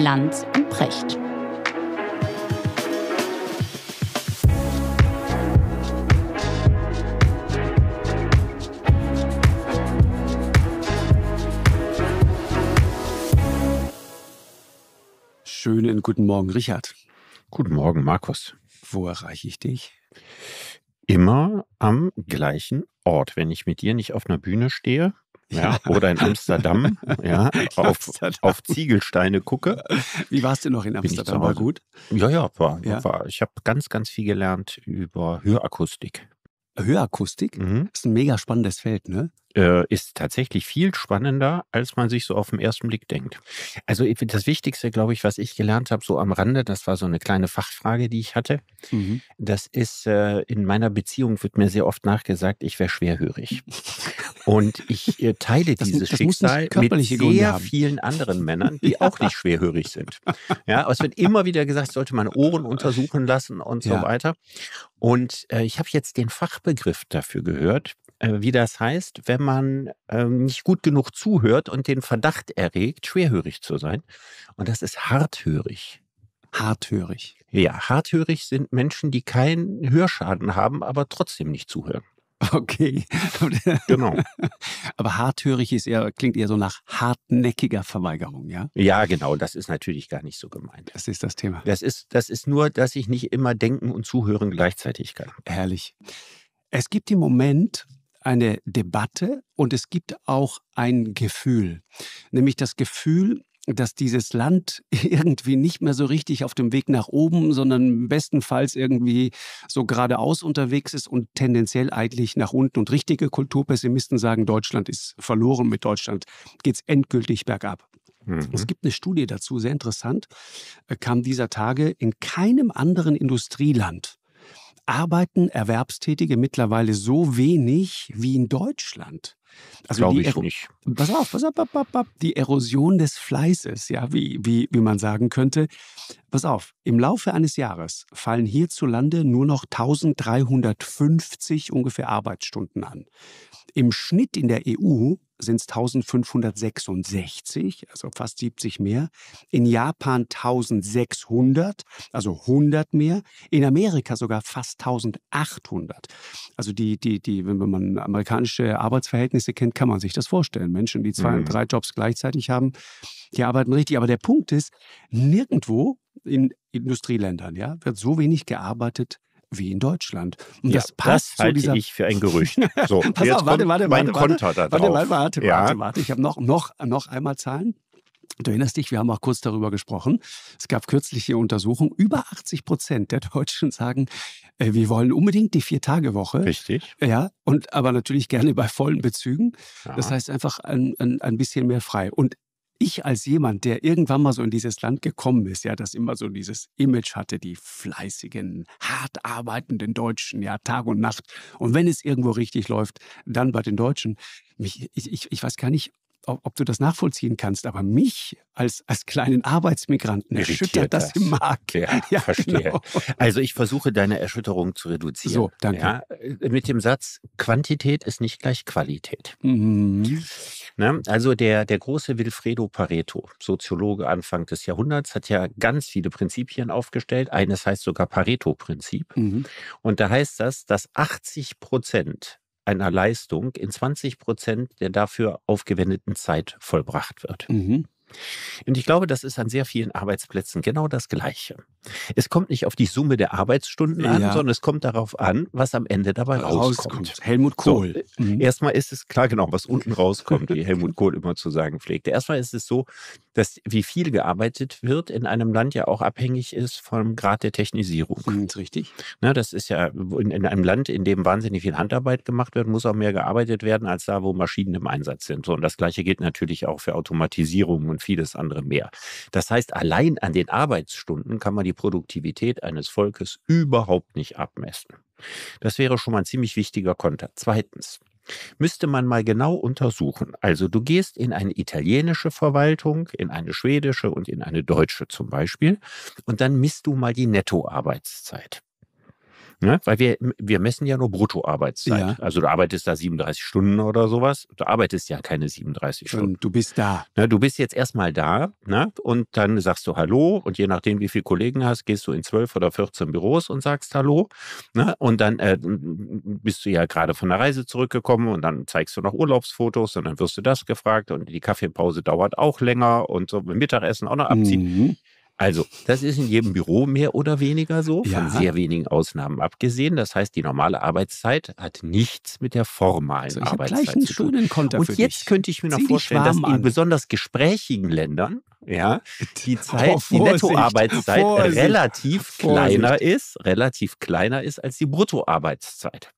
Land und Precht. Schönen guten Morgen, Richard. Guten Morgen, Markus. Wo erreiche ich dich? Immer am gleichen Ort. Wenn ich mit dir nicht auf einer Bühne stehe, ja, oder in Amsterdam, ja, auf, Amsterdam. auf Ziegelsteine gucke. Wie warst du noch in Amsterdam? War gut? Ja, ja, war. Ja. war ich habe ganz, ganz viel gelernt über Hörakustik. Hörakustik mhm. ist ein mega spannendes Feld, ne? Äh, ist tatsächlich viel spannender, als man sich so auf den ersten Blick denkt. Also das Wichtigste, glaube ich, was ich gelernt habe, so am Rande, das war so eine kleine Fachfrage, die ich hatte. Mhm. Das ist, äh, in meiner Beziehung wird mir sehr oft nachgesagt, ich wäre schwerhörig. Und ich äh, teile das, dieses das Schicksal mit sehr Gründe vielen anderen Männern, die ja. auch nicht schwerhörig sind. Ja, aber es wird immer wieder gesagt, sollte man Ohren untersuchen lassen und ja. so weiter. Und äh, ich habe jetzt den Fachbegriff dafür gehört, äh, wie das heißt, wenn man ähm, nicht gut genug zuhört und den Verdacht erregt, schwerhörig zu sein. Und das ist harthörig. Harthörig. Ja, harthörig sind Menschen, die keinen Hörschaden haben, aber trotzdem nicht zuhören. Okay. genau. Aber harthörig ist eher, klingt eher so nach hartnäckiger Verweigerung, ja? Ja, genau. Das ist natürlich gar nicht so gemeint. Das ist das Thema. Das ist, das ist nur, dass ich nicht immer denken und zuhören gleichzeitig kann. Herrlich. Es gibt im Moment eine Debatte und es gibt auch ein Gefühl, nämlich das Gefühl, dass dieses Land irgendwie nicht mehr so richtig auf dem Weg nach oben, sondern bestenfalls irgendwie so geradeaus unterwegs ist und tendenziell eigentlich nach unten. Und richtige Kulturpessimisten sagen, Deutschland ist verloren mit Deutschland, geht es endgültig bergab. Mhm. Es gibt eine Studie dazu, sehr interessant, äh, kam dieser Tage in keinem anderen Industrieland arbeiten Erwerbstätige mittlerweile so wenig wie in Deutschland. Also Glaube ich nicht. Pass auf, pass auf, pass auf, die Erosion des Fleißes, ja, wie, wie, wie man sagen könnte, Pass auf, im Laufe eines Jahres fallen hierzulande nur noch 1350 ungefähr Arbeitsstunden an. Im Schnitt in der EU sind es 1566, also fast 70 mehr. In Japan 1600, also 100 mehr. In Amerika sogar fast 1800. Also die, die, die, wenn man amerikanische Arbeitsverhältnisse kennt, kann man sich das vorstellen. Menschen, die zwei mhm. und drei Jobs gleichzeitig haben, die arbeiten richtig. Aber der Punkt ist, nirgendwo in Industrieländern, ja, wird so wenig gearbeitet wie in Deutschland. Und ja, das passt das halte zu dieser ich für ein Gerücht. So, Pass jetzt auf, warte, warte, mein warte, Konter da Warte, warte, warte, ja. warte, warte. Ich habe noch, noch, noch einmal Zahlen. Du erinnerst dich, wir haben auch kurz darüber gesprochen. Es gab kürzliche Untersuchungen. Über 80 Prozent der Deutschen sagen, äh, wir wollen unbedingt die Vier-Tage-Woche. Richtig. Ja, und aber natürlich gerne bei vollen Bezügen. Ja. Das heißt einfach ein, ein, ein bisschen mehr frei. Und ich als jemand, der irgendwann mal so in dieses Land gekommen ist, ja, das immer so dieses Image hatte, die fleißigen, hart arbeitenden Deutschen, ja, Tag und Nacht. Und wenn es irgendwo richtig läuft, dann bei den Deutschen. Mich, ich, ich, ich weiß gar nicht, ob, ob, du das nachvollziehen kannst, aber mich als, als kleinen Arbeitsmigranten Irritiert erschüttert das, das im Markt. Ja, ja verstehe. Genau. Also ich versuche deine Erschütterung zu reduzieren. So, danke. Ja, äh, mit dem Satz, Quantität ist nicht gleich Qualität. Mhm. Ne? Also der, der große Wilfredo Pareto, Soziologe Anfang des Jahrhunderts, hat ja ganz viele Prinzipien aufgestellt. Eines heißt sogar Pareto-Prinzip. Mhm. Und da heißt das, dass 80 Prozent einer Leistung in 20 Prozent der dafür aufgewendeten Zeit vollbracht wird. Mhm. Und ich glaube, das ist an sehr vielen Arbeitsplätzen genau das Gleiche. Es kommt nicht auf die Summe der Arbeitsstunden an, sondern es kommt darauf an, was am Ende dabei rauskommt. rauskommt. Helmut Kohl. So, äh, mhm. Erstmal ist es klar, genau, was unten rauskommt, wie Helmut Kohl immer zu sagen pflegte. Erstmal ist es so, dass wie viel gearbeitet wird in einem Land ja auch abhängig ist vom Grad der Technisierung. Mhm, ist richtig. Na, ne, das ist ja in, in, einem Land, in dem wahnsinnig viel Handarbeit gemacht wird, muss auch mehr gearbeitet werden, als da, wo Maschinen im Einsatz sind. So, und das Gleiche gilt natürlich auch für Automatisierung und vieles andere mehr. Das heißt, allein an den Arbeitsstunden kann man die die Produktivität eines Volkes überhaupt nicht abmessen. Das wäre schon mal ein ziemlich wichtiger Konter. Zweitens, müsste man mal genau untersuchen. Also du gehst in eine italienische Verwaltung, in eine schwedische und in eine deutsche zum Beispiel, und dann misst du mal die Nettoarbeitszeit. Ne? Weil wir, wir messen ja nur Bruttoarbeitszeit. Ja. Also du arbeitest da 37 Stunden oder sowas. Du arbeitest ja keine 37 Stunden. Und du bist da. Ne? Du bist jetzt erstmal da ne? und dann sagst du Hallo und je nachdem, wie viele Kollegen hast, gehst du in 12 oder 14 Büros und sagst Hallo. Ne? Und dann äh, bist du ja gerade von der Reise zurückgekommen und dann zeigst du noch Urlaubsfotos und dann wirst du das gefragt und die Kaffeepause dauert auch länger und so Mittagessen auch noch abziehen. Mhm. Also, das ist in jedem Büro mehr oder weniger so, von ja. sehr wenigen Ausnahmen abgesehen. Das heißt, die normale Arbeitszeit hat nichts mit der formalen so, Arbeitszeit gleich einen zu tun. Konter Und jetzt dich. könnte ich mir noch Zieh vorstellen, dass in besonders gesprächigen Ländern ja, die oh, Zeit, oh, die Nettoarbeitszeit relativ Vorsicht. kleiner ist, relativ kleiner ist als die Bruttoarbeitszeit.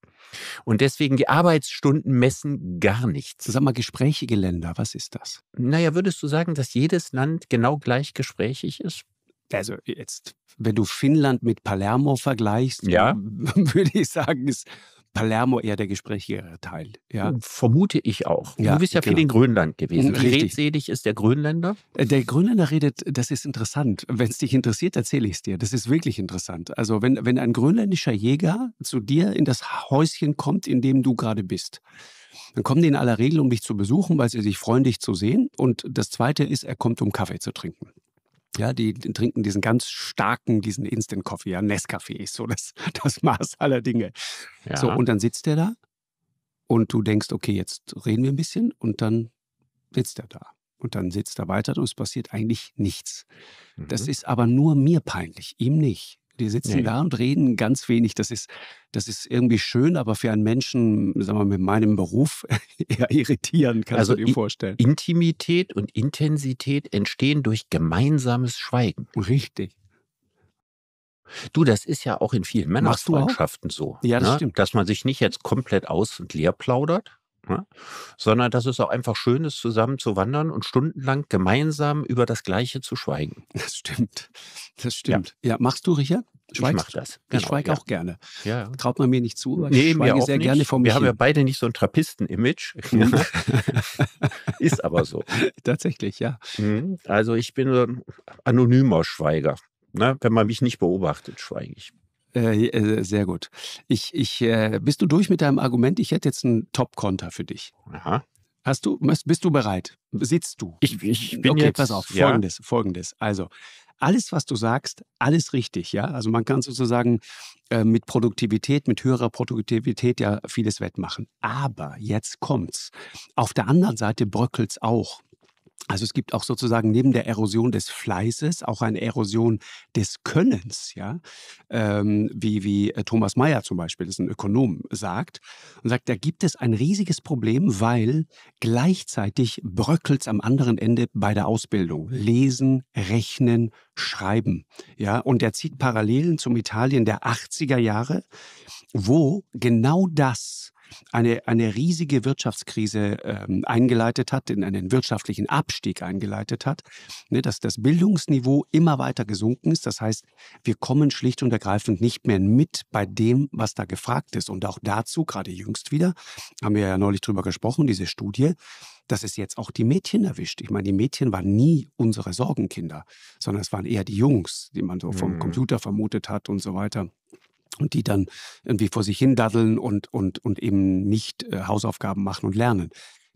Und deswegen die Arbeitsstunden messen gar nichts. Sag mal, gesprächige Länder, was ist das? Naja, würdest du sagen, dass jedes Land genau gleich gesprächig ist? also äh, jetzt, wenn du Finnland mit Palermo vergleichst, ja. würde ich sagen, ist Palermo eher der gesprächigere Teil. Ja. Hm, vermute ich auch. Ja, du bist ja genau. viel in Grönland gewesen. Hm, richtig. Redselig ist der Grönländer? Äh, der Grönländer redet, das ist interessant. Wenn es dich interessiert, erzähle ich es dir. Das ist wirklich interessant. Also wenn, wenn ein grönländischer Jäger zu dir in das Häuschen kommt, in dem du gerade bist, dann kommen die in aller Regel, um dich zu besuchen, weil sie sich freuen, dich zu sehen. Und das Zweite ist, er kommt, um Kaffee zu trinken. Ja, die trinken diesen ganz starken, diesen Instant-Coffee, ja, Nescafé ist so das, das Maß aller Dinge. Ja. So, und dann sitzt der da und du denkst, okay, jetzt reden wir ein bisschen und dann sitzt er da. Und dann sitzt er weiter und es passiert eigentlich nichts. Mhm. Das ist aber nur mir peinlich, ihm nicht. Die sitzen nee. da und reden ganz wenig. Das ist, das ist irgendwie schön, aber für einen Menschen, sagen wir mal, mit meinem Beruf eher irritierend, kannst also du dir vorstellen. Intimität und Intensität entstehen durch gemeinsames Schweigen. Richtig. Du, das ist ja auch in vielen Männerfreundschaften so. Ja, das ne? stimmt. Dass man sich nicht jetzt komplett aus und leer plaudert, Ne? Sondern dass es auch einfach schön ist, zusammen zu wandern und stundenlang gemeinsam über das Gleiche zu schweigen. Das stimmt. Das stimmt. Ja, ja machst du, Richard? Schweigst? Ich mach das. Genau, ich schweige ja. auch gerne. Ja. Traut man mir nicht zu, weil nee, ich schweige sehr nicht. gerne von mir. Wir hin. haben ja beide nicht so ein Trappisten-Image. Ne? ist aber so. Tatsächlich, ja. Mhm. Also ich bin so ein anonymer Schweiger. Ne? Wenn man mich nicht beobachtet, schweige ich. Äh, äh, sehr gut. Ich, ich, äh, bist du durch mit deinem Argument? Ich hätte jetzt einen Top-Konter für dich. Aha. Hast du, bist du bereit? Sitzt du? Ich, ich bin okay, jetzt, pass auf. Ja. Folgendes, folgendes. Also, alles, was du sagst, alles richtig, ja? Also man kann sozusagen äh, mit Produktivität, mit höherer Produktivität ja vieles wettmachen. Aber jetzt kommt's. Auf der anderen Seite bröckelt's auch. Also es gibt auch sozusagen neben der Erosion des Fleißes auch eine Erosion des Könnens, ja, ähm, wie, wie äh, Thomas Mayer zum Beispiel, das ist ein Ökonom, sagt und sagt, da gibt es ein riesiges Problem, weil gleichzeitig bröckelt es am anderen Ende bei der Ausbildung, Lesen, Rechnen, Schreiben, ja, und er zieht Parallelen zum Italien der 80er Jahre, wo genau das eine, eine riesige Wirtschaftskrise ähm, eingeleitet hat, in einen wirtschaftlichen Abstieg eingeleitet hat, ne, dass das Bildungsniveau immer weiter gesunken ist. Das heißt, wir kommen schlicht und ergreifend nicht mehr mit bei dem, was da gefragt ist. Und auch dazu, gerade jüngst wieder, haben wir ja neulich drüber gesprochen, diese Studie, dass es jetzt auch die Mädchen erwischt. Ich meine, die Mädchen waren nie unsere Sorgenkinder, sondern es waren eher die Jungs, die man so vom mhm. Computer vermutet hat und so weiter und die dann irgendwie vor sich hin daddeln und, und, und eben nicht äh, Hausaufgaben machen und lernen.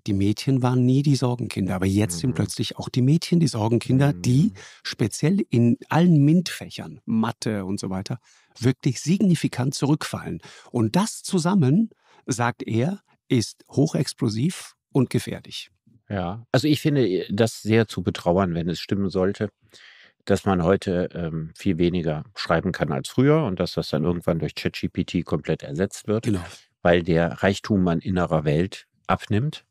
Die Mädchen waren nie die Sorgenkinder, aber jetzt mhm. sind plötzlich auch die Mädchen die Sorgenkinder, mhm. die speziell in allen MINT-Fächern, Mathe und so weiter, wirklich signifikant zurückfallen. Und das zusammen, sagt er, ist hochexplosiv und gefährlich. Ja, also ich finde äh, das sehr zu betrauern, wenn es stimmen sollte dass man heute ähm, viel weniger schreiben kann als früher und dass das dann mhm. irgendwann durch ChatGPT komplett ersetzt wird, genau. weil der Reichtum an innerer Welt abnimmt,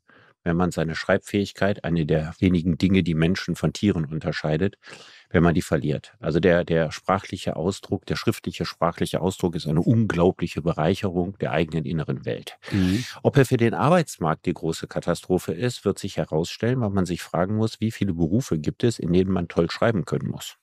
wenn man seine Schreibfähigkeit, eine der wenigen Dinge, die Menschen von Tieren unterscheidet, wenn man die verliert. Also der, der sprachliche Ausdruck, der schriftliche sprachliche Ausdruck ist eine unglaubliche Bereicherung der eigenen inneren Welt. Mhm. Ob er für den Arbeitsmarkt die große Katastrophe ist, wird sich herausstellen, weil man sich fragen muss, wie viele Berufe gibt es, in denen man toll schreiben können muss.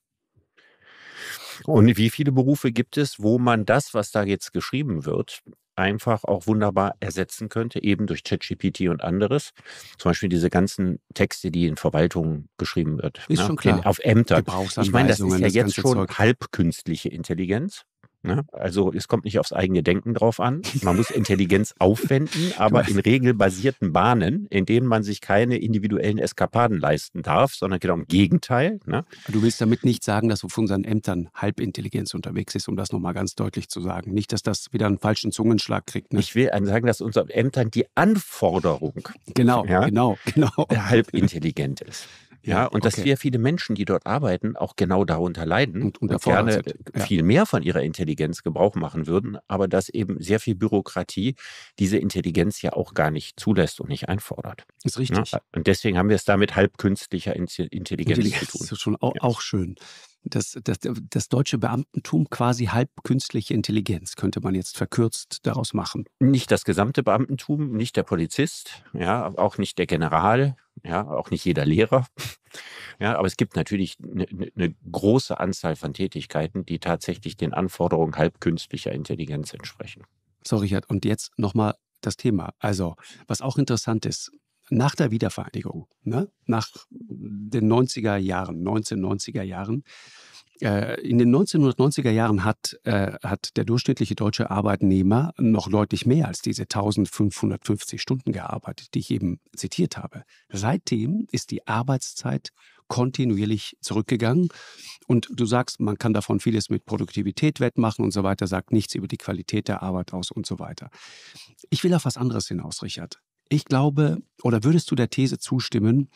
Und wie viele Berufe gibt es, wo man das, was da jetzt geschrieben wird, einfach auch wunderbar ersetzen könnte, eben durch ChatGPT und anderes. Zum Beispiel diese ganzen Texte, die in Verwaltungen geschrieben wird. Ist ne? schon klar. In, auf Ämter. Ich meine, das ist ja das jetzt schon Zeug. halbkünstliche Intelligenz. Ne? Also es kommt nicht aufs eigene Denken drauf an. Man muss Intelligenz aufwenden, aber in genau. regelbasierten Bahnen, in denen man sich keine individuellen Eskapaden leisten darf, sondern genau im Gegenteil. Ne? Du willst damit nicht sagen, dass auf unseren Ämtern Halbintelligenz unterwegs ist, um das nochmal ganz deutlich zu sagen. Nicht, dass das wieder einen falschen Zungenschlag kriegt. Ne? Ich will sagen, dass unseren Ämtern die Anforderung genau, ja, genau, genau. halbintelligent ist. Ja, und okay. dass sehr viele Menschen, die dort arbeiten, auch genau darunter leiden und, und, und gerne äh, ja. viel mehr von ihrer Intelligenz Gebrauch machen würden, aber dass eben sehr viel Bürokratie diese Intelligenz ja auch gar nicht zulässt und nicht einfordert. Ist ne? richtig. Ja? Und deswegen haben wir es da mit halb künstlicher Intelligenz, Intelligenz zu tun. Das ist schon auch, ja. auch schön das, das, das deutsche Beamtentum quasi halb künstliche Intelligenz, könnte man jetzt verkürzt daraus machen. Nicht das gesamte Beamtentum, nicht der Polizist, ja, auch nicht der General, ja, auch nicht jeder Lehrer. Ja, aber es gibt natürlich eine, eine ne große Anzahl von Tätigkeiten, die tatsächlich den Anforderungen halb künstlicher Intelligenz entsprechen. So, Richard, und jetzt nochmal das Thema. Also, was auch interessant ist, nach der Wiedervereinigung, ne? nach den 90er Jahren, 1990er Jahren, äh, in den 1990er Jahren hat, äh, hat der durchschnittliche deutsche Arbeitnehmer noch deutlich mehr als diese 1550 Stunden gearbeitet, die ich eben zitiert habe. Seitdem ist die Arbeitszeit kontinuierlich zurückgegangen. Und du sagst, man kann davon vieles mit Produktivität wettmachen und so weiter, sagt nichts über die Qualität der Arbeit aus und so weiter. Ich will auf was anderes hinaus, Richard. Ich glaube, oder würdest du der These zustimmen,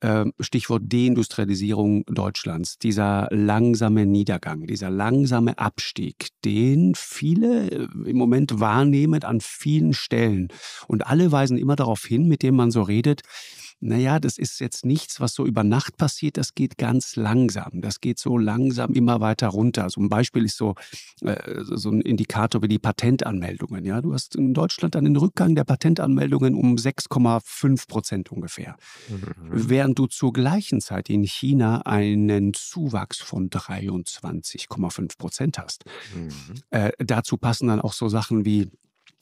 ähm, Stichwort Deindustrialisierung Deutschlands, dieser langsame Niedergang, dieser langsame Abstieg, den viele äh, im Moment wahrnehmen an vielen Stellen. Und alle weisen immer darauf hin, mit dem man so redet, naja, das ist jetzt nichts, was so über Nacht passiert, das geht ganz langsam. Das geht so langsam immer weiter runter. So ein Beispiel ist so, äh, so ein Indikator wie die Patentanmeldungen. Ja? Du hast in Deutschland einen Rückgang der Patentanmeldungen um 6,5 Prozent ungefähr. Mhm. Während du zur gleichen Zeit in China einen Zuwachs von 23,5 Prozent hast. Mhm. Äh, dazu passen dann auch so Sachen wie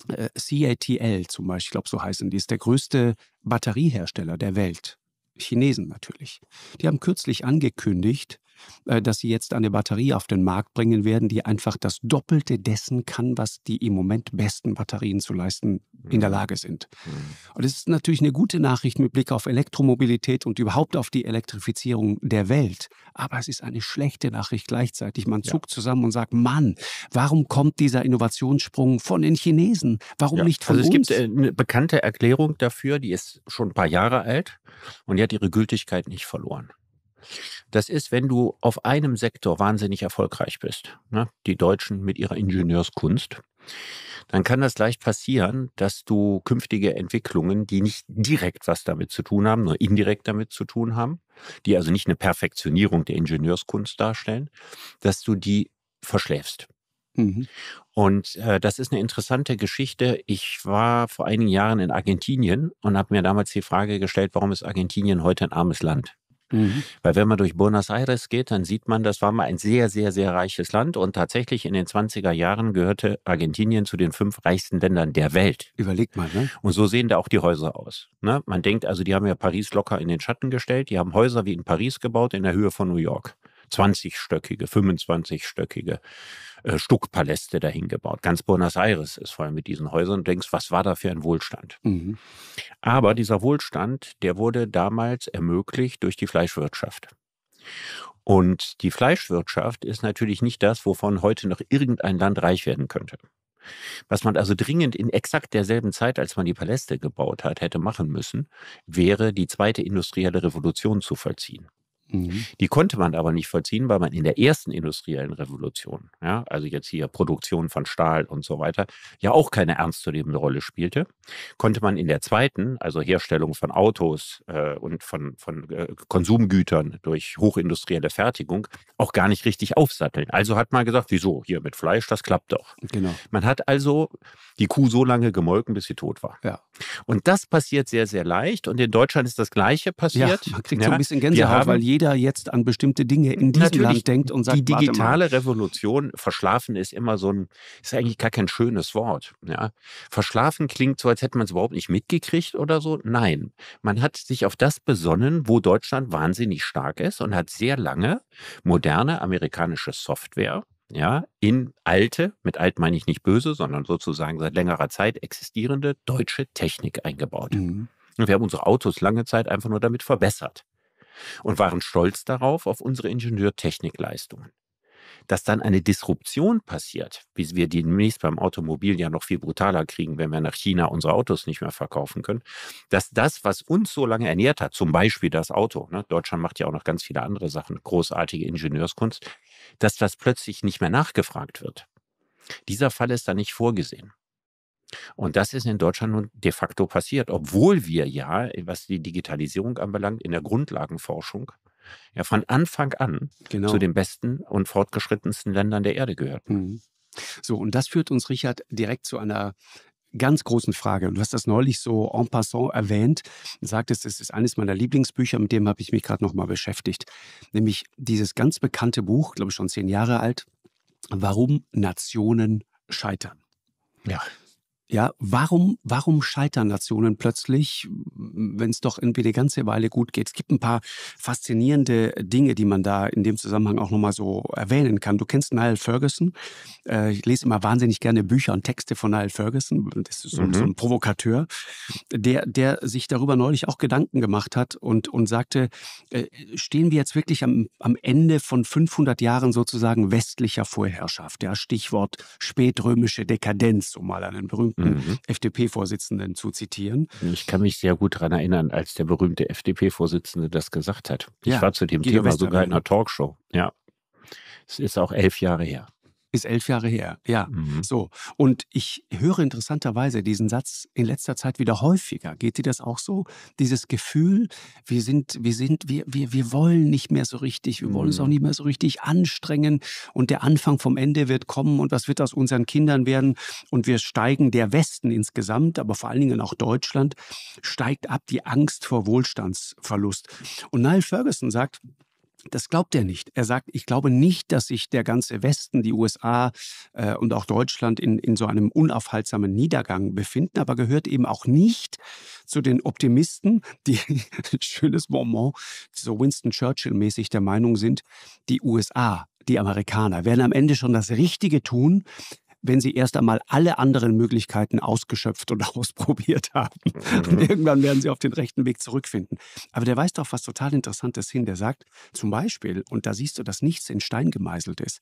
äh, CATL zum Beispiel, ich glaube, so heißen die, ist der größte Batteriehersteller der Welt. Chinesen natürlich. Die haben kürzlich angekündigt, äh, dass sie jetzt eine Batterie auf den Markt bringen werden, die einfach das Doppelte dessen kann, was die im Moment besten Batterien zu leisten in der mhm. Lage sind. Mhm. Und das ist natürlich eine gute Nachricht mit Blick auf Elektromobilität und überhaupt auf die Elektrifizierung der Welt. Aber es ist eine schlechte Nachricht gleichzeitig. Man ja. zuckt zusammen und sagt, Mann, warum kommt dieser Innovationssprung von den Chinesen? Warum ja. nicht von also es uns? Es äh, gibt eine bekannte Erklärung dafür, die ist schon ein paar Jahre alt und die hat ihre Gültigkeit nicht verloren. Das ist, wenn du auf einem Sektor wahnsinnig erfolgreich bist, ne? die Deutschen mit ihrer Ingenieurskunst, dann kann das leicht passieren, dass du künftige Entwicklungen, die nicht direkt was damit zu tun haben, nur indirekt damit zu tun haben, die also nicht eine Perfektionierung der Ingenieurskunst darstellen, dass du die verschläfst. Mhm. Und äh, das ist eine interessante Geschichte. Ich war vor einigen Jahren in Argentinien und habe mir damals die Frage gestellt, warum ist Argentinien heute ein armes Land? Mhm. Weil wenn man durch Buenos Aires geht, dann sieht man, das war mal ein sehr, sehr, sehr reiches Land und tatsächlich in den 20er Jahren gehörte Argentinien zu den fünf reichsten Ländern der Welt. Überlegt mal, ne? Und so sehen da auch die Häuser aus. Ne? Man denkt also, die haben ja Paris locker in den Schatten gestellt, die haben Häuser wie in Paris gebaut in der Höhe von New York. 20-stöckige, 25-stöckige äh, Stuckpaläste dahin gebaut. Ganz Buenos Aires ist voll mit diesen Häusern. Du denkst, was war da für ein Wohlstand? Mhm. Aber dieser Wohlstand, der wurde damals ermöglicht durch die Fleischwirtschaft. Und die Fleischwirtschaft ist natürlich nicht das, wovon heute noch irgendein Land reich werden könnte. Was man also dringend in exakt derselben Zeit, als man die Paläste gebaut hat, hätte machen müssen, wäre die zweite industrielle Revolution zu vollziehen. Mhm. Die konnte man aber nicht vollziehen, weil man in der ersten industriellen Revolution, ja, also jetzt hier Produktion von Stahl und so weiter, ja auch keine ernstzunehmende Rolle spielte. Konnte man in der zweiten, also Herstellung von Autos äh, und von, von äh, Konsumgütern durch hochindustrielle Fertigung, auch gar nicht richtig aufsatteln. Also hat man gesagt, wieso hier mit Fleisch, das klappt doch. Genau. Man hat also die Kuh so lange gemolken, bis sie tot war. Ja. Und das passiert sehr, sehr leicht. Und in Deutschland ist das Gleiche passiert. Ja, man kriegt ja, so ein bisschen Gänsehaut, weil jeder jeder jetzt an bestimmte Dinge in diesem Natürlich, Land denkt und sagt, die digitale Revolution verschlafen ist immer so ein ist eigentlich gar kein schönes Wort. Ja? Verschlafen klingt so, als hätte man es überhaupt nicht mitgekriegt oder so. Nein, man hat sich auf das besonnen, wo Deutschland wahnsinnig stark ist und hat sehr lange moderne amerikanische Software ja, in alte, mit alt meine ich nicht böse, sondern sozusagen seit längerer Zeit existierende deutsche Technik eingebaut. Mhm. Und wir haben unsere Autos lange Zeit einfach nur damit verbessert und waren stolz darauf, auf unsere Ingenieurtechnikleistungen. Dass dann eine Disruption passiert, wie wir die demnächst beim Automobil ja noch viel brutaler kriegen, wenn wir nach China unsere Autos nicht mehr verkaufen können, dass das, was uns so lange ernährt hat, zum Beispiel das Auto, ne, Deutschland macht ja auch noch ganz viele andere Sachen, großartige Ingenieurskunst, dass das plötzlich nicht mehr nachgefragt wird. Dieser Fall ist da nicht vorgesehen. Und das ist in Deutschland nun de facto passiert, obwohl wir ja, was die Digitalisierung anbelangt, in der Grundlagenforschung ja von Anfang an genau. zu den besten und fortgeschrittensten Ländern der Erde gehörten. Mhm. So, und das führt uns, Richard, direkt zu einer ganz großen Frage. Du hast das neulich so en passant erwähnt, und sagtest, es ist eines meiner Lieblingsbücher, mit dem habe ich mich gerade nochmal beschäftigt. Nämlich dieses ganz bekannte Buch, glaube ich schon zehn Jahre alt, Warum Nationen scheitern. Ja. Ja, warum, warum scheitern Nationen plötzlich, wenn es doch irgendwie eine ganze Weile gut geht? Es gibt ein paar faszinierende Dinge, die man da in dem Zusammenhang auch nochmal so erwähnen kann. Du kennst Niall Ferguson. Äh, ich lese immer wahnsinnig gerne Bücher und Texte von Niall Ferguson. Das ist so, mhm. so ein Provokateur, der, der sich darüber neulich auch Gedanken gemacht hat und, und sagte, äh, stehen wir jetzt wirklich am, am Ende von 500 Jahren sozusagen westlicher Vorherrschaft? Ja, Stichwort spätrömische Dekadenz, um mal einen berühmten berühmten mhm. FDP-Vorsitzenden zu zitieren. Ich kann mich sehr gut daran erinnern, als der berühmte FDP-Vorsitzende das gesagt hat. Ich ja, war zu dem Thema sogar in einer Talkshow. Ja, es ist auch elf Jahre her. Ist elf Jahre her, ja. Mhm. So. Und ich höre interessanterweise diesen Satz in letzter Zeit wieder häufiger. Geht dir das auch so? Dieses Gefühl, wir sind, wir sind, wir, wir, wir wollen nicht mehr so richtig, wir mhm. wollen uns auch mhm. nicht mehr so richtig anstrengen und der Anfang vom Ende wird kommen und was wird aus unseren Kindern werden? Und wir steigen, der Westen insgesamt, aber vor allen Dingen auch Deutschland, steigt ab die Angst vor Wohlstandsverlust. Und Niall Ferguson sagt, das glaubt er nicht. Er sagt, ich glaube nicht, dass sich der ganze Westen, die USA äh, und auch Deutschland in, in so einem unaufhaltsamen Niedergang befinden, aber gehört eben auch nicht zu den Optimisten, die, schönes Moment, so Winston Churchill-mäßig der Meinung sind, die USA, die Amerikaner werden am Ende schon das Richtige tun, wenn sie erst einmal alle anderen Möglichkeiten ausgeschöpft und ausprobiert haben. Mhm. Und irgendwann werden sie auf den rechten Weg zurückfinden. Aber der weist auf was total Interessantes hin. Der sagt zum Beispiel, und da siehst du, dass nichts in Stein gemeißelt ist,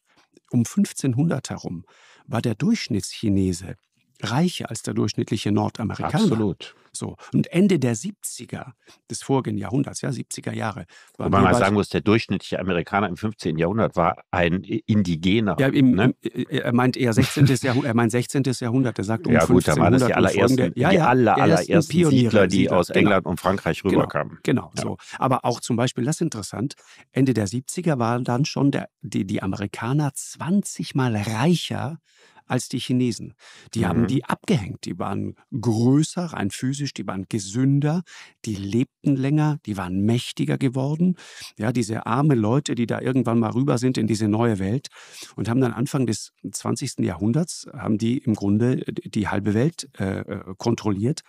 um 1500 herum war der Durchschnittschinese reicher als der durchschnittliche Nordamerikaner. Absolut. So. Und Ende der 70er des vorigen Jahrhunderts, ja, 70er Jahre. Wobei man mal sagen muss, der durchschnittliche Amerikaner im 15. Jahrhundert war ein Indigener. Ja, im, ne? Äh, er meint eher 16. Jahrhundert, er meint 16. Jahrhundert, er sagt um ja, gut, da waren das die allerersten, folgende, ja, ja, die aller, allerersten Pioniere, Siedler, die Siedler, aus genau. England genau. und Frankreich genau, rüberkamen. Genau, genau so. Aber auch zum Beispiel, das ist interessant, Ende der 70er waren dann schon der, die, die Amerikaner 20 Mal reicher als die Chinesen. Die mhm. haben die abgehängt. Die waren größer, rein physisch, die waren gesünder, die lebten länger, die waren mächtiger geworden. Ja, diese arme Leute, die da irgendwann mal rüber sind in diese neue Welt und haben dann Anfang des 20. Jahrhunderts, haben die im Grunde die halbe Welt äh, äh kontrolliert.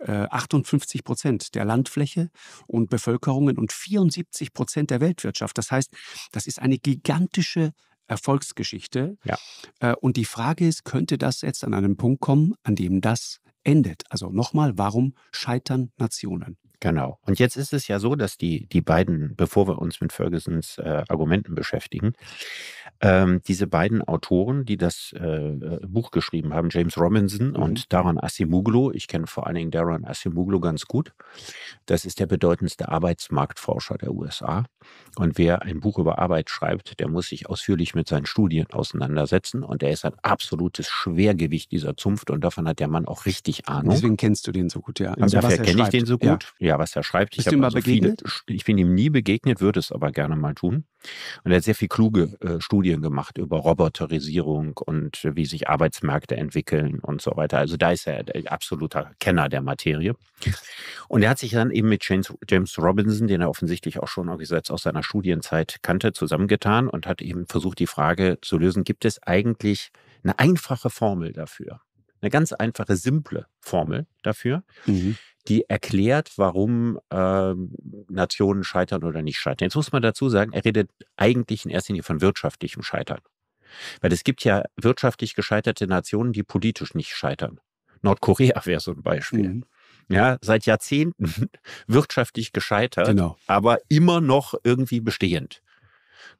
Äh, 58 Prozent der Landfläche und Bevölkerungen und 74 Prozent der Weltwirtschaft. Das heißt, das ist eine gigantische Erfolgsgeschichte. Ja. Äh, und die Frage ist, könnte das jetzt an einem Punkt kommen, an dem das endet? Also nochmal, warum scheitern Nationen? Genau. Und jetzt ist es ja so, dass die, die beiden, bevor wir uns mit Fergusons äh, Argumenten beschäftigen, ähm, diese beiden Autoren, die das äh, äh Buch geschrieben haben, James Robinson mhm. und Daron Asimuglu, ich kenne vor allen Dingen Daron Asimuglu ganz gut, das ist der bedeutendste Arbeitsmarktforscher der USA. Und wer ein Buch über Arbeit schreibt, der muss sich ausführlich mit seinen Studien auseinandersetzen. Und er ist ein absolutes Schwergewicht dieser Zunft und davon hat der Mann auch richtig Ahnung. Deswegen kennst du den so gut, ja. Und dafür kenne ich den so gut. Ja ja, was er schreibt. Bist ich, ihm mal also begegnet? Viele, ich bin ihm nie begegnet, würde es aber gerne mal tun. Und er hat sehr viel kluge äh, Studien gemacht über Roboterisierung und äh, wie sich Arbeitsmärkte entwickeln und so weiter. Also da ist er absoluter Kenner der Materie. Und er hat sich dann eben mit James, James Robinson, den er offensichtlich auch schon auch aus seiner Studienzeit kannte, zusammengetan und hat eben versucht, die Frage zu lösen, gibt es eigentlich eine einfache Formel dafür? eine ganz einfache, simple Formel dafür, mhm. die erklärt, warum äh, Nationen scheitern oder nicht scheitern. Jetzt muss man dazu sagen, er redet eigentlich in erster Linie von wirtschaftlichem Scheitern. Weil es gibt ja wirtschaftlich gescheiterte Nationen, die politisch nicht scheitern. Nordkorea wäre so ein Beispiel. Mhm. Ja, seit Jahrzehnten wirtschaftlich gescheitert, genau. aber immer noch irgendwie bestehend.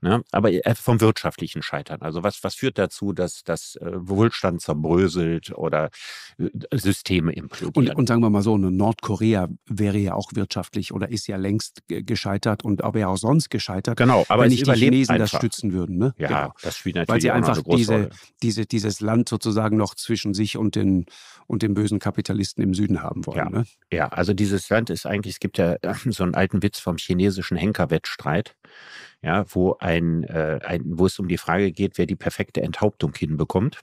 Ne? Aber äh, vom wirtschaftlichen Scheitern. Also was, was führt dazu, dass das äh, Wohlstand zerbröselt oder äh, Systeme implodieren? Und, und sagen wir mal so, eine Nordkorea wäre ja auch wirtschaftlich oder ist ja längst gescheitert und aber ja auch sonst gescheitert. Genau, aber wenn nicht die Chinesen einfach. das stützen würden. Ne? Ja, genau. das spielt natürlich Weil sie einfach diese, diese, dieses Land sozusagen noch zwischen sich und den, und den bösen Kapitalisten im Süden haben wollen. Ja, ne? ja also dieses Land ist eigentlich, es gibt ja so einen alten Witz vom chinesischen Henkerwettstreit ja, wo ein, äh, ein, wo es um die Frage geht, wer die perfekte Enthauptung hinbekommt.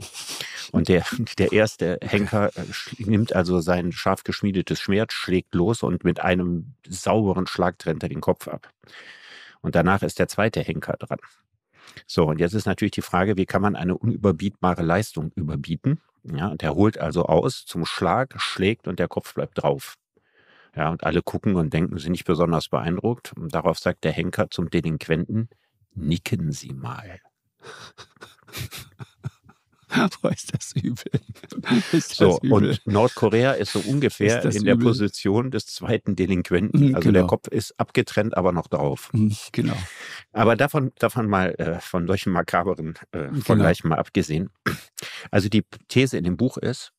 Und der, der erste Henker äh, nimmt also sein scharf geschmiedetes Schwert, schlägt los und mit einem sauberen Schlag trennt er den Kopf ab. Und danach ist der zweite Henker dran. So, und jetzt ist natürlich die Frage, wie kann man eine unüberbietbare Leistung überbieten? Ja, und er holt also aus zum Schlag, schlägt und der Kopf bleibt drauf. Ja, und alle gucken und denken, sind nicht besonders beeindruckt. Und darauf sagt der Henker zum Delinquenten, nicken Sie mal. Boah, ist das übel. Ist das so, übel. und Nordkorea ist so ungefähr ist in der übel? Position des zweiten Delinquenten. Mhm, also genau. der Kopf ist abgetrennt, aber noch drauf. Mhm, genau. Aber davon, davon mal, äh, von solchen makaberen äh, genau. Vergleichen genau. mal abgesehen. Also die These in dem Buch ist,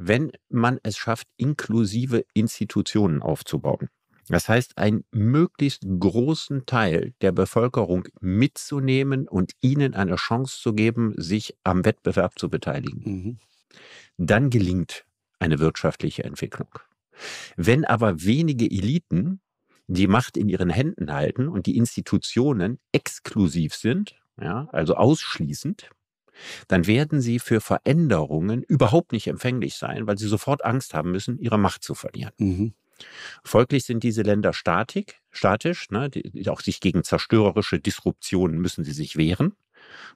wenn man es schafft, inklusive Institutionen aufzubauen. Das heißt, einen möglichst großen Teil der Bevölkerung mitzunehmen und ihnen eine Chance zu geben, sich am Wettbewerb zu beteiligen. Mhm. Dann gelingt eine wirtschaftliche Entwicklung. Wenn aber wenige Eliten die Macht in ihren Händen halten und die Institutionen exklusiv sind, ja, also ausschließend, dann werden sie für Veränderungen überhaupt nicht empfänglich sein, weil sie sofort Angst haben müssen, ihre Macht zu verlieren. Mhm. Folglich sind diese Länder statik, statisch, ne, die, auch sich gegen zerstörerische Disruptionen müssen sie sich wehren.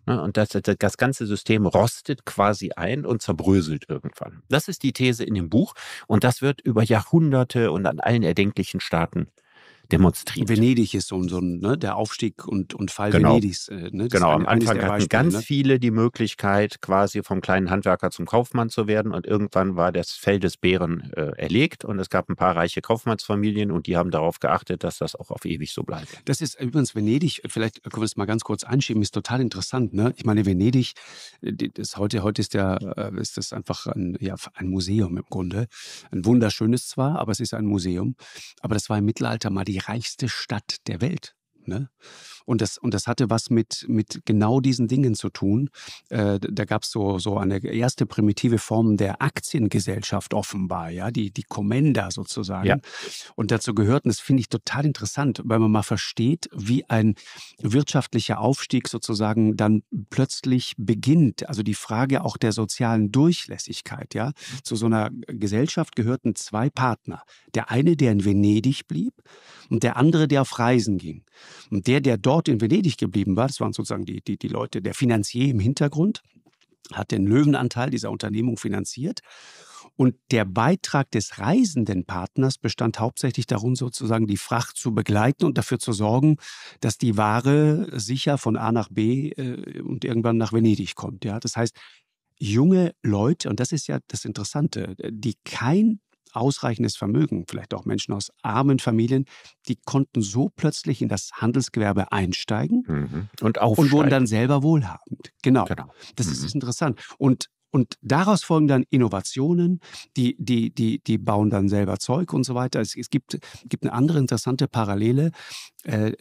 Ne, und das, das ganze System rostet quasi ein und zerbröselt irgendwann. Das ist die These in dem Buch und das wird über Jahrhunderte und an allen erdenklichen Staaten demonstriert. Venedig ist so, so ne, der Aufstieg und, und Fall genau. Venedigs. Äh, ne, genau, am Anfang hatten Beispiele, ganz ne? viele die Möglichkeit, quasi vom kleinen Handwerker zum Kaufmann zu werden und irgendwann war das Fell des Bären äh, erlegt und es gab ein paar reiche Kaufmannsfamilien und die haben darauf geachtet, dass das auch auf ewig so bleibt. Das ist übrigens Venedig, vielleicht können wir es mal ganz kurz anschieben, ist total interessant. Ne? Ich meine, Venedig, äh, das heute, heute ist, der, äh, ist das einfach ein, ja, ein Museum im Grunde. Ein wunderschönes zwar, aber es ist ein Museum. Aber das war im Mittelalter mal die die reichste Stadt der Welt. Ne? Und, das, und das hatte was mit, mit genau diesen Dingen zu tun. Äh, da gab es so, so eine erste primitive Form der Aktiengesellschaft offenbar, ja, die, die Kommenda sozusagen. Ja. Und dazu gehörten, das finde ich total interessant, weil man mal versteht, wie ein wirtschaftlicher Aufstieg sozusagen dann plötzlich beginnt. Also die Frage auch der sozialen Durchlässigkeit, ja. Mhm. Zu so einer Gesellschaft gehörten zwei Partner. Der eine, der in Venedig blieb und der andere, der auf Reisen ging. Und der, der dort in Venedig geblieben war, das waren sozusagen die, die, die Leute, der Finanzier im Hintergrund, hat den Löwenanteil dieser Unternehmung finanziert. Und der Beitrag des reisenden Partners bestand hauptsächlich darum, sozusagen die Fracht zu begleiten und dafür zu sorgen, dass die Ware sicher von A nach B äh, und irgendwann nach Venedig kommt. Ja? Das heißt, junge Leute, und das ist ja das Interessante, die kein ausreichendes Vermögen, vielleicht auch Menschen aus armen Familien, die konnten so plötzlich in das Handelsgewerbe einsteigen mhm. und, und wurden dann selber wohlhabend. Genau. genau. Das mhm. ist interessant. Und und daraus folgen dann Innovationen, die, die, die, die bauen dann selber Zeug und so weiter. Es, es gibt, gibt eine andere interessante Parallele, äh,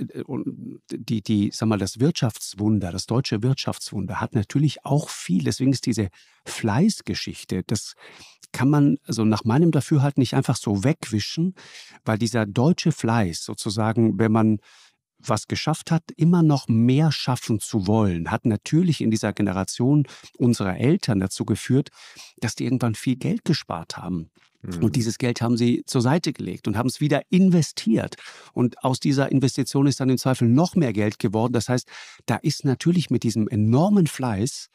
die, die, sag mal, das Wirtschaftswunder, das deutsche Wirtschaftswunder hat natürlich auch viel, deswegen ist diese Fleißgeschichte, das kann man so also nach meinem Dafürhalten nicht einfach so wegwischen, weil dieser deutsche Fleiß sozusagen, wenn man was geschafft hat, immer noch mehr schaffen zu wollen, hat natürlich in dieser Generation unserer Eltern dazu geführt, dass die irgendwann viel Geld gespart haben. Und mhm. dieses Geld haben sie zur Seite gelegt und haben es wieder investiert. Und aus dieser Investition ist dann im Zweifel noch mehr Geld geworden. Das heißt, da ist natürlich mit diesem enormen Fleiß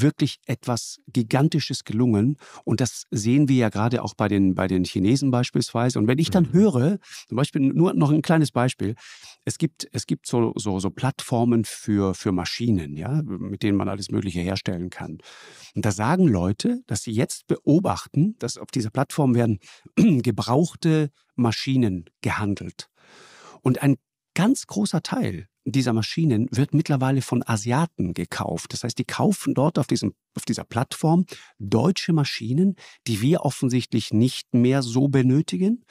wirklich etwas Gigantisches gelungen. Und das sehen wir ja gerade auch bei den, bei den Chinesen beispielsweise. Und wenn ich dann mhm. höre, zum Beispiel nur noch ein kleines Beispiel, es gibt, es gibt so, so, so Plattformen für, für Maschinen, ja, mit denen man alles Mögliche herstellen kann. Und da sagen Leute, dass sie jetzt beobachten, dass auf dieser Plattform werden gebrauchte Maschinen gehandelt. Und ein ganz großer Teil dieser Maschinen wird mittlerweile von Asiaten gekauft. Das heißt, die kaufen dort auf, diesem, auf dieser Plattform deutsche Maschinen, die wir offensichtlich nicht mehr so benötigen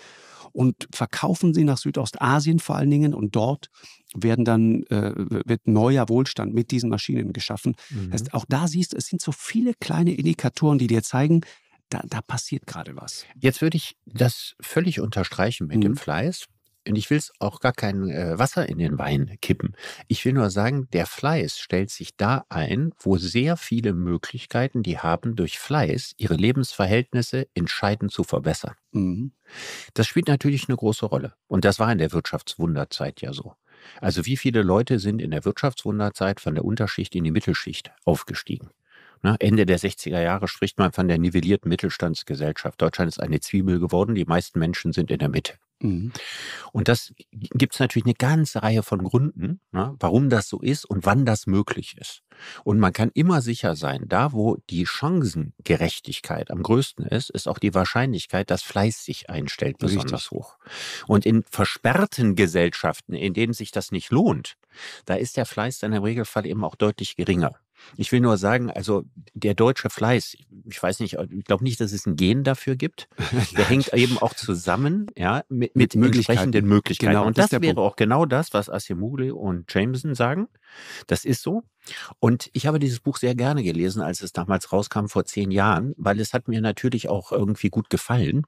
und verkaufen sie nach Südostasien vor allen Dingen und dort werden dann äh, wird neuer Wohlstand mit diesen Maschinen geschaffen. Mhm. Das heißt, auch da siehst du, es sind so viele kleine Indikatoren, die dir zeigen, da, da passiert gerade was. Jetzt würde ich das völlig unterstreichen mit mhm. dem Fleiß. Und ich will es auch gar kein äh, Wasser in den Wein kippen. Ich will nur sagen, der Fleiß stellt sich da ein, wo sehr viele Möglichkeiten, die haben, durch Fleiß ihre Lebensverhältnisse entscheidend zu verbessern. Mhm. Das spielt natürlich eine große Rolle. Und das war in der Wirtschaftswunderzeit ja so. Also wie viele Leute sind in der Wirtschaftswunderzeit von der Unterschicht in die Mittelschicht aufgestiegen? Ende der 60er Jahre spricht man von der nivellierten Mittelstandsgesellschaft. Deutschland ist eine Zwiebel geworden, die meisten Menschen sind in der Mitte. Mhm. Und das gibt es natürlich eine ganze Reihe von Gründen, ne, warum das so ist und wann das möglich ist. Und man kann immer sicher sein, da wo die Chancengerechtigkeit am größten ist, ist auch die Wahrscheinlichkeit, dass Fleiß sich einstellt, besonders Richtig. hoch. Und in versperrten Gesellschaften, in denen sich das nicht lohnt, da ist der Fleiß dann im Regelfall eben auch deutlich geringer. Ich will nur sagen, also der deutsche Fleiß, ich weiß nicht, ich glaube nicht, dass es ein Gen dafür gibt. Der hängt eben auch zusammen, ja, mit, mit, mit Möglichkeiten. entsprechenden Möglichkeiten. Genau, und genau, das, das wäre Punkt. auch genau das, was Asimugli und Jameson sagen. Das ist so. Und ich habe dieses Buch sehr gerne gelesen, als es damals rauskam vor zehn Jahren, weil es hat mir natürlich auch irgendwie gut gefallen.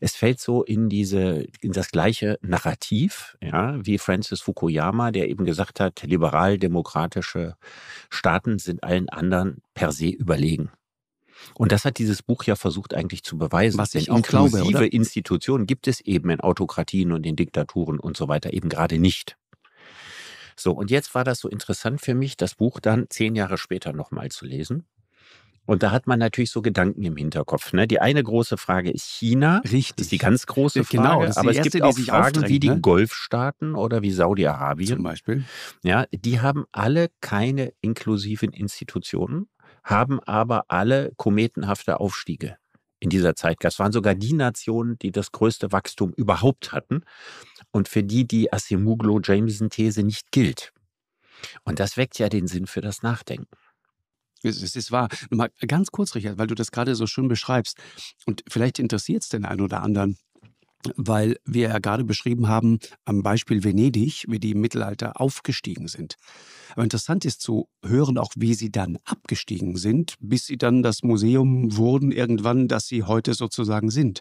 Es fällt so in diese, in das gleiche Narrativ, ja, wie Francis Fukuyama, der eben gesagt hat, liberal-demokratische Staaten sind allen anderen per se überlegen. Und das hat dieses Buch ja versucht eigentlich zu beweisen. Was ich auch glaube, oder? Institutionen gibt es eben in Autokratien und in Diktaturen und so weiter eben gerade nicht. So, und jetzt war das so interessant für mich, das Buch dann zehn Jahre später nochmal zu lesen. Und da hat man natürlich so Gedanken im Hinterkopf. Ne? Die eine große Frage ist China. Richtig. Das ist die ganz große genau, Frage. Genau, aber erste, es gibt auch Fragen wie die ne? Golfstaaten oder wie Saudi-Arabien. Zum Beispiel. Ja, die haben alle keine inklusiven Institutionen, haben aber alle kometenhafte Aufstiege in dieser Zeit Das waren sogar die Nationen, die das größte Wachstum überhaupt hatten und für die die Asimuglo-Jameson-These nicht gilt. Und das weckt ja den Sinn für das Nachdenken. Es ist, ist wahr. Nur mal ganz kurz, Richard, weil du das gerade so schön beschreibst. Und vielleicht interessiert es den einen oder anderen weil wir ja gerade beschrieben haben, am Beispiel Venedig, wie die im Mittelalter aufgestiegen sind. Aber interessant ist zu hören auch, wie sie dann abgestiegen sind, bis sie dann das Museum wurden irgendwann, das sie heute sozusagen sind.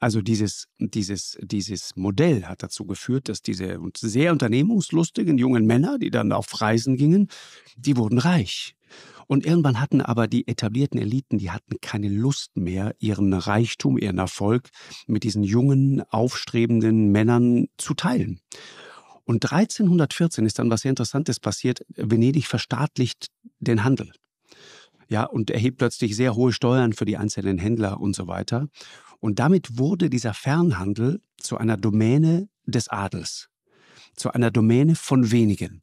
Also dieses, dieses, dieses Modell hat dazu geführt, dass diese sehr unternehmungslustigen jungen Männer, die dann auf Reisen gingen, die wurden reich. Und irgendwann hatten aber die etablierten Eliten, die hatten keine Lust mehr, ihren Reichtum, ihren Erfolg mit diesen jungen, aufstrebenden Männern zu teilen. Und 1314 ist dann was sehr Interessantes passiert. Venedig verstaatlicht den Handel. Ja, und erhebt plötzlich sehr hohe Steuern für die einzelnen Händler und so weiter. Und damit wurde dieser Fernhandel zu einer Domäne des Adels, zu einer Domäne von wenigen.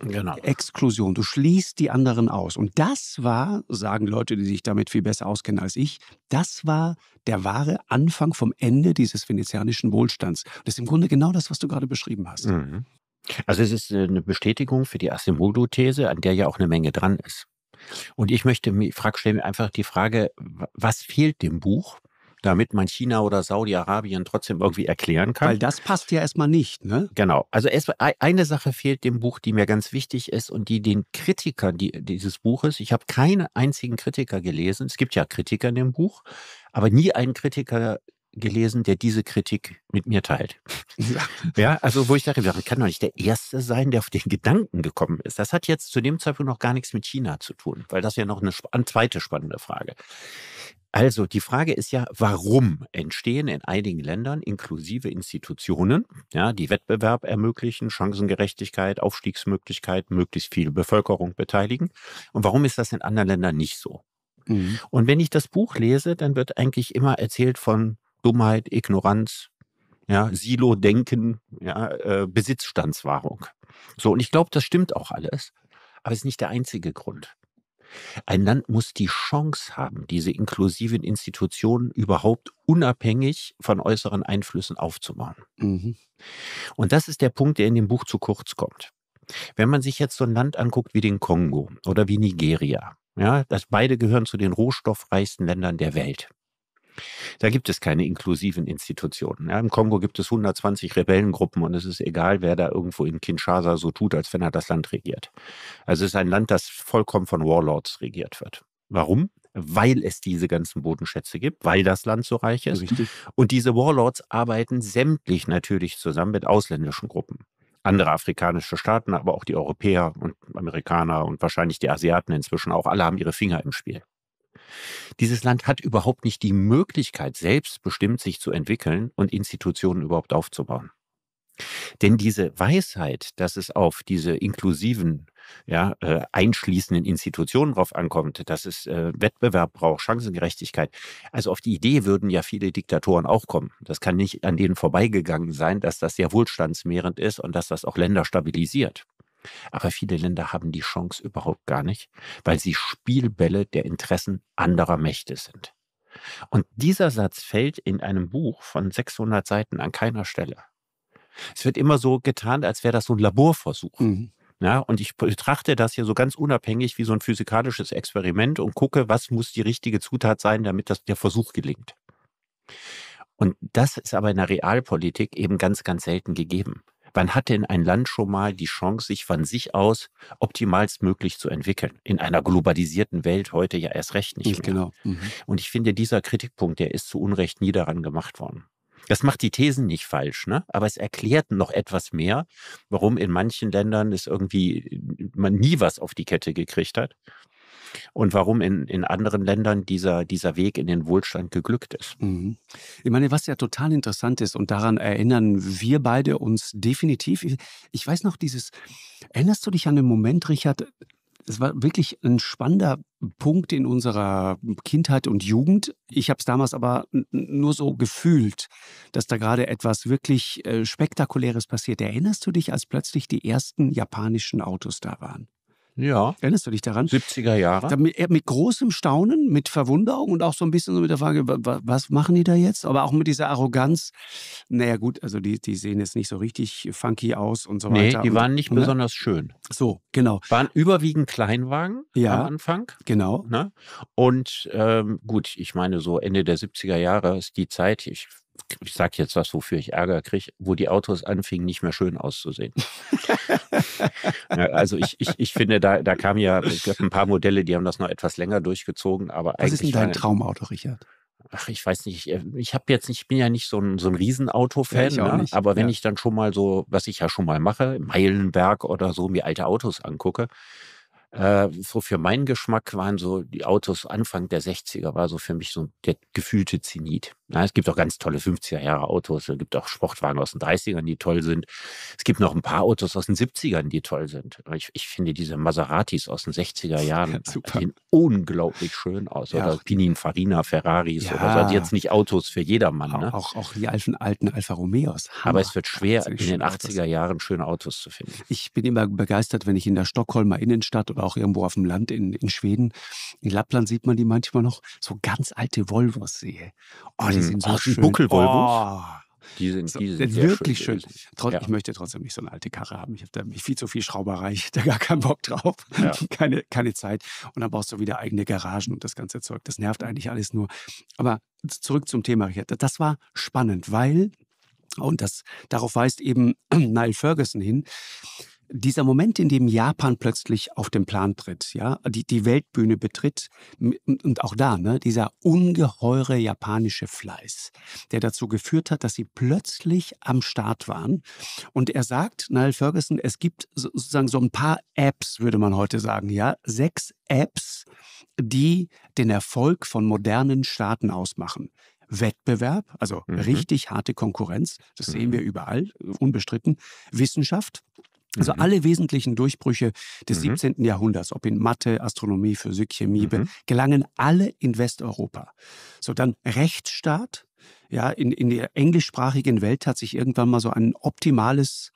Genau. Exklusion. Du schließt die anderen aus. Und das war, sagen Leute, die sich damit viel besser auskennen als ich, das war der wahre Anfang vom Ende dieses venezianischen Wohlstands. Das ist im Grunde genau das, was du gerade beschrieben hast. Mhm. Also es ist äh, eine Bestätigung für die Asimodo-These, an der ja auch eine Menge dran ist. Und ich möchte mir, mir einfach die Frage, was fehlt dem Buch? damit man China oder Saudi-Arabien trotzdem irgendwie erklären kann. Weil das passt ja erstmal nicht, ne? Genau. Also erst, eine Sache fehlt dem Buch, die mir ganz wichtig ist und die den Kritikern die, dieses Buches, ich habe keinen einzigen Kritiker gelesen, es gibt ja Kritiker in dem Buch, aber nie einen Kritiker gelesen, der diese Kritik mit mir teilt. Ja, also wo ich dachte, ich kann doch nicht der Erste sein, der auf den Gedanken gekommen ist. Das hat jetzt zu dem Zeitpunkt noch gar nichts mit China zu tun, weil das ja noch eine, eine zweite spannende Frage. Also die Frage ist ja, warum entstehen in einigen Ländern inklusive Institutionen, ja, die Wettbewerb ermöglichen, Chancengerechtigkeit, Aufstiegsmöglichkeit, möglichst viel Bevölkerung beteiligen? Und warum ist das in anderen Ländern nicht so? Mhm. Und wenn ich das Buch lese, dann wird eigentlich immer erzählt von Dummheit, Ignoranz, ja, Silo-Denken, ja, äh, Besitzstandswahrung. So, und ich glaube, das stimmt auch alles, aber es ist nicht der einzige Grund. Ein Land muss die Chance haben, diese inklusiven Institutionen überhaupt unabhängig von äußeren Einflüssen aufzubauen. Mhm. Und das ist der Punkt, der in dem Buch zu kurz kommt. Wenn man sich jetzt so ein Land anguckt wie den Kongo oder wie Nigeria, ja, das beide gehören zu den rohstoffreichsten Ländern der Welt. Da gibt es keine inklusiven Institutionen. Ja, Im Kongo gibt es 120 Rebellengruppen und es ist egal, wer da irgendwo in Kinshasa so tut, als wenn er das Land regiert. Also es ist ein Land, das vollkommen von Warlords regiert wird. Warum? Weil es diese ganzen Bodenschätze gibt, weil das Land so reich ist. Richtig. Und diese Warlords arbeiten sämtlich natürlich zusammen mit ausländischen Gruppen andere afrikanische Staaten, aber auch die Europäer und Amerikaner und wahrscheinlich die Asiaten inzwischen auch, alle haben ihre Finger im Spiel. Dieses Land hat überhaupt nicht die Möglichkeit, selbstbestimmt sich zu entwickeln und Institutionen überhaupt aufzubauen. Denn diese Weisheit, dass es auf diese inklusiven, ja, äh, einschließenden Institutionen drauf ankommt, dass es äh, Wettbewerb braucht, Chancengerechtigkeit, also auf die Idee würden ja viele Diktatoren auch kommen. Das kann nicht an denen vorbeigegangen sein, dass das sehr wohlstandsmehrend ist und dass das auch Länder stabilisiert. Aber viele Länder haben die Chance überhaupt gar nicht, weil sie Spielbälle der Interessen anderer Mächte sind. Und dieser Satz fällt in einem Buch von 600 Seiten an keiner Stelle. Es wird immer so getan, als wäre das so ein Laborversuch. Mhm. Ja, und ich betrachte das hier so ganz unabhängig wie so ein physikalisches Experiment und gucke, was muss die richtige Zutat sein, damit das, der Versuch gelingt. Und das ist aber in der Realpolitik eben ganz, ganz selten gegeben. Wann hat denn ein Land schon mal die Chance, sich von sich aus optimalstmöglich zu entwickeln? In einer globalisierten Welt heute ja erst recht nicht. nicht mehr. Genau. Mhm. Und ich finde, dieser Kritikpunkt, der ist zu Unrecht nie daran gemacht worden. Das macht die Thesen nicht falsch, ne? aber es erklärt noch etwas mehr, warum in manchen Ländern es irgendwie äh, man nie was auf die Kette gekriegt hat und warum in, in anderen Ländern dieser, dieser Weg in den Wohlstand geglückt ist. Mhm. Ich meine, was ja total interessant ist und daran erinnern wir beide uns definitiv. Ich weiß noch dieses, erinnerst du dich an den Moment, Richard, es war wirklich ein spannender Punkt in unserer Kindheit und Jugend. Ich habe es damals aber nur so gefühlt, dass da gerade etwas wirklich äh, Spektakuläres passiert. Erinnerst du dich, als plötzlich die ersten japanischen Autos da waren? Ja. Erinnerst du dich daran? 70er Jahre. Da mit, mit, großem Staunen, mit Verwunderung und auch so ein bisschen so mit der Frage, was machen die da jetzt? Aber auch mit dieser Arroganz. Naja, gut, also die, die sehen jetzt nicht so richtig funky aus und so nee, weiter. Nee, die waren nicht ne? besonders schön. So, genau. Waren überwiegend Kleinwagen ja, am Anfang. Genau. Ne? Und ähm, gut, ich meine, so Ende der 70er Jahre ist die Zeit, ich ich sage jetzt was, wofür ich Ärger kriege, wo die Autos anfingen, nicht mehr schön auszusehen. ja, also ich, ich, ich finde, da, da kam ja ich glaub, ein paar Modelle, die haben das noch etwas länger durchgezogen, aber Was ist denn dein Traumauto, Richard? Ach, ich weiß nicht, äh, ich, ich habe jetzt ich bin ja nicht so ein, so ein Riesenauto-Fan, ja, ne? aber wenn ja. ich dann schon mal so, was ich ja schon mal mache, Meilenberg oder so, mir alte Autos angucke, äh, so für meinen Geschmack waren so die Autos Anfang der 60er, war so für mich so der gefühlte Zenit. Na, es gibt auch ganz tolle 50er-Jahre-Autos. Es gibt auch Sportwagen aus den 30ern, die toll sind. Es gibt noch ein paar Autos aus den 70ern, die toll sind. Ich, ich finde diese Maseratis aus den 60er Jahren Super. unglaublich schön aus. Ja. Oder Pininfarina Ferraris ja. oder so. Also jetzt nicht Autos für jedermann. Auch, ne? auch, auch die alten, alten Alfa Romeos. Hammer. Aber es wird schwer, in den 80er Jahren schöne Autos zu finden. Ich bin immer begeistert, wenn ich in der Stockholmer Innenstadt oder auch irgendwo auf dem Land in, in Schweden, in Lappland sieht man die manchmal noch, so ganz alte Volvos sehe. Oh, die die hm. sind so Ach, schön. Buckelvolvos. Oh. Die sind, so, die sind wirklich schön. schön. Trot, ja. Ich möchte trotzdem nicht so eine alte Karre haben. Ich habe da viel zu viel Schrauberei. Ich habe da gar keinen Bock drauf. Ja. Keine, keine Zeit. Und dann brauchst du wieder eigene Garagen und das ganze Zeug. Das nervt eigentlich alles nur. Aber zurück zum Thema, Richard. Das war spannend, weil, und das, darauf weist eben Niall Ferguson hin, dieser Moment, in dem Japan plötzlich auf den Plan tritt, ja, die, die Weltbühne betritt und auch da, ne, dieser ungeheure japanische Fleiß, der dazu geführt hat, dass sie plötzlich am Start waren. Und er sagt, Niall Ferguson, es gibt sozusagen so ein paar Apps, würde man heute sagen, ja, sechs Apps, die den Erfolg von modernen Staaten ausmachen. Wettbewerb, also mhm. richtig harte Konkurrenz, das mhm. sehen wir überall, unbestritten. Wissenschaft, also mhm. alle wesentlichen Durchbrüche des mhm. 17. Jahrhunderts, ob in Mathe, Astronomie, Physik, Chemie, mhm. gelangen alle in Westeuropa. So dann Rechtsstaat. Ja, in, in der englischsprachigen Welt hat sich irgendwann mal so ein optimales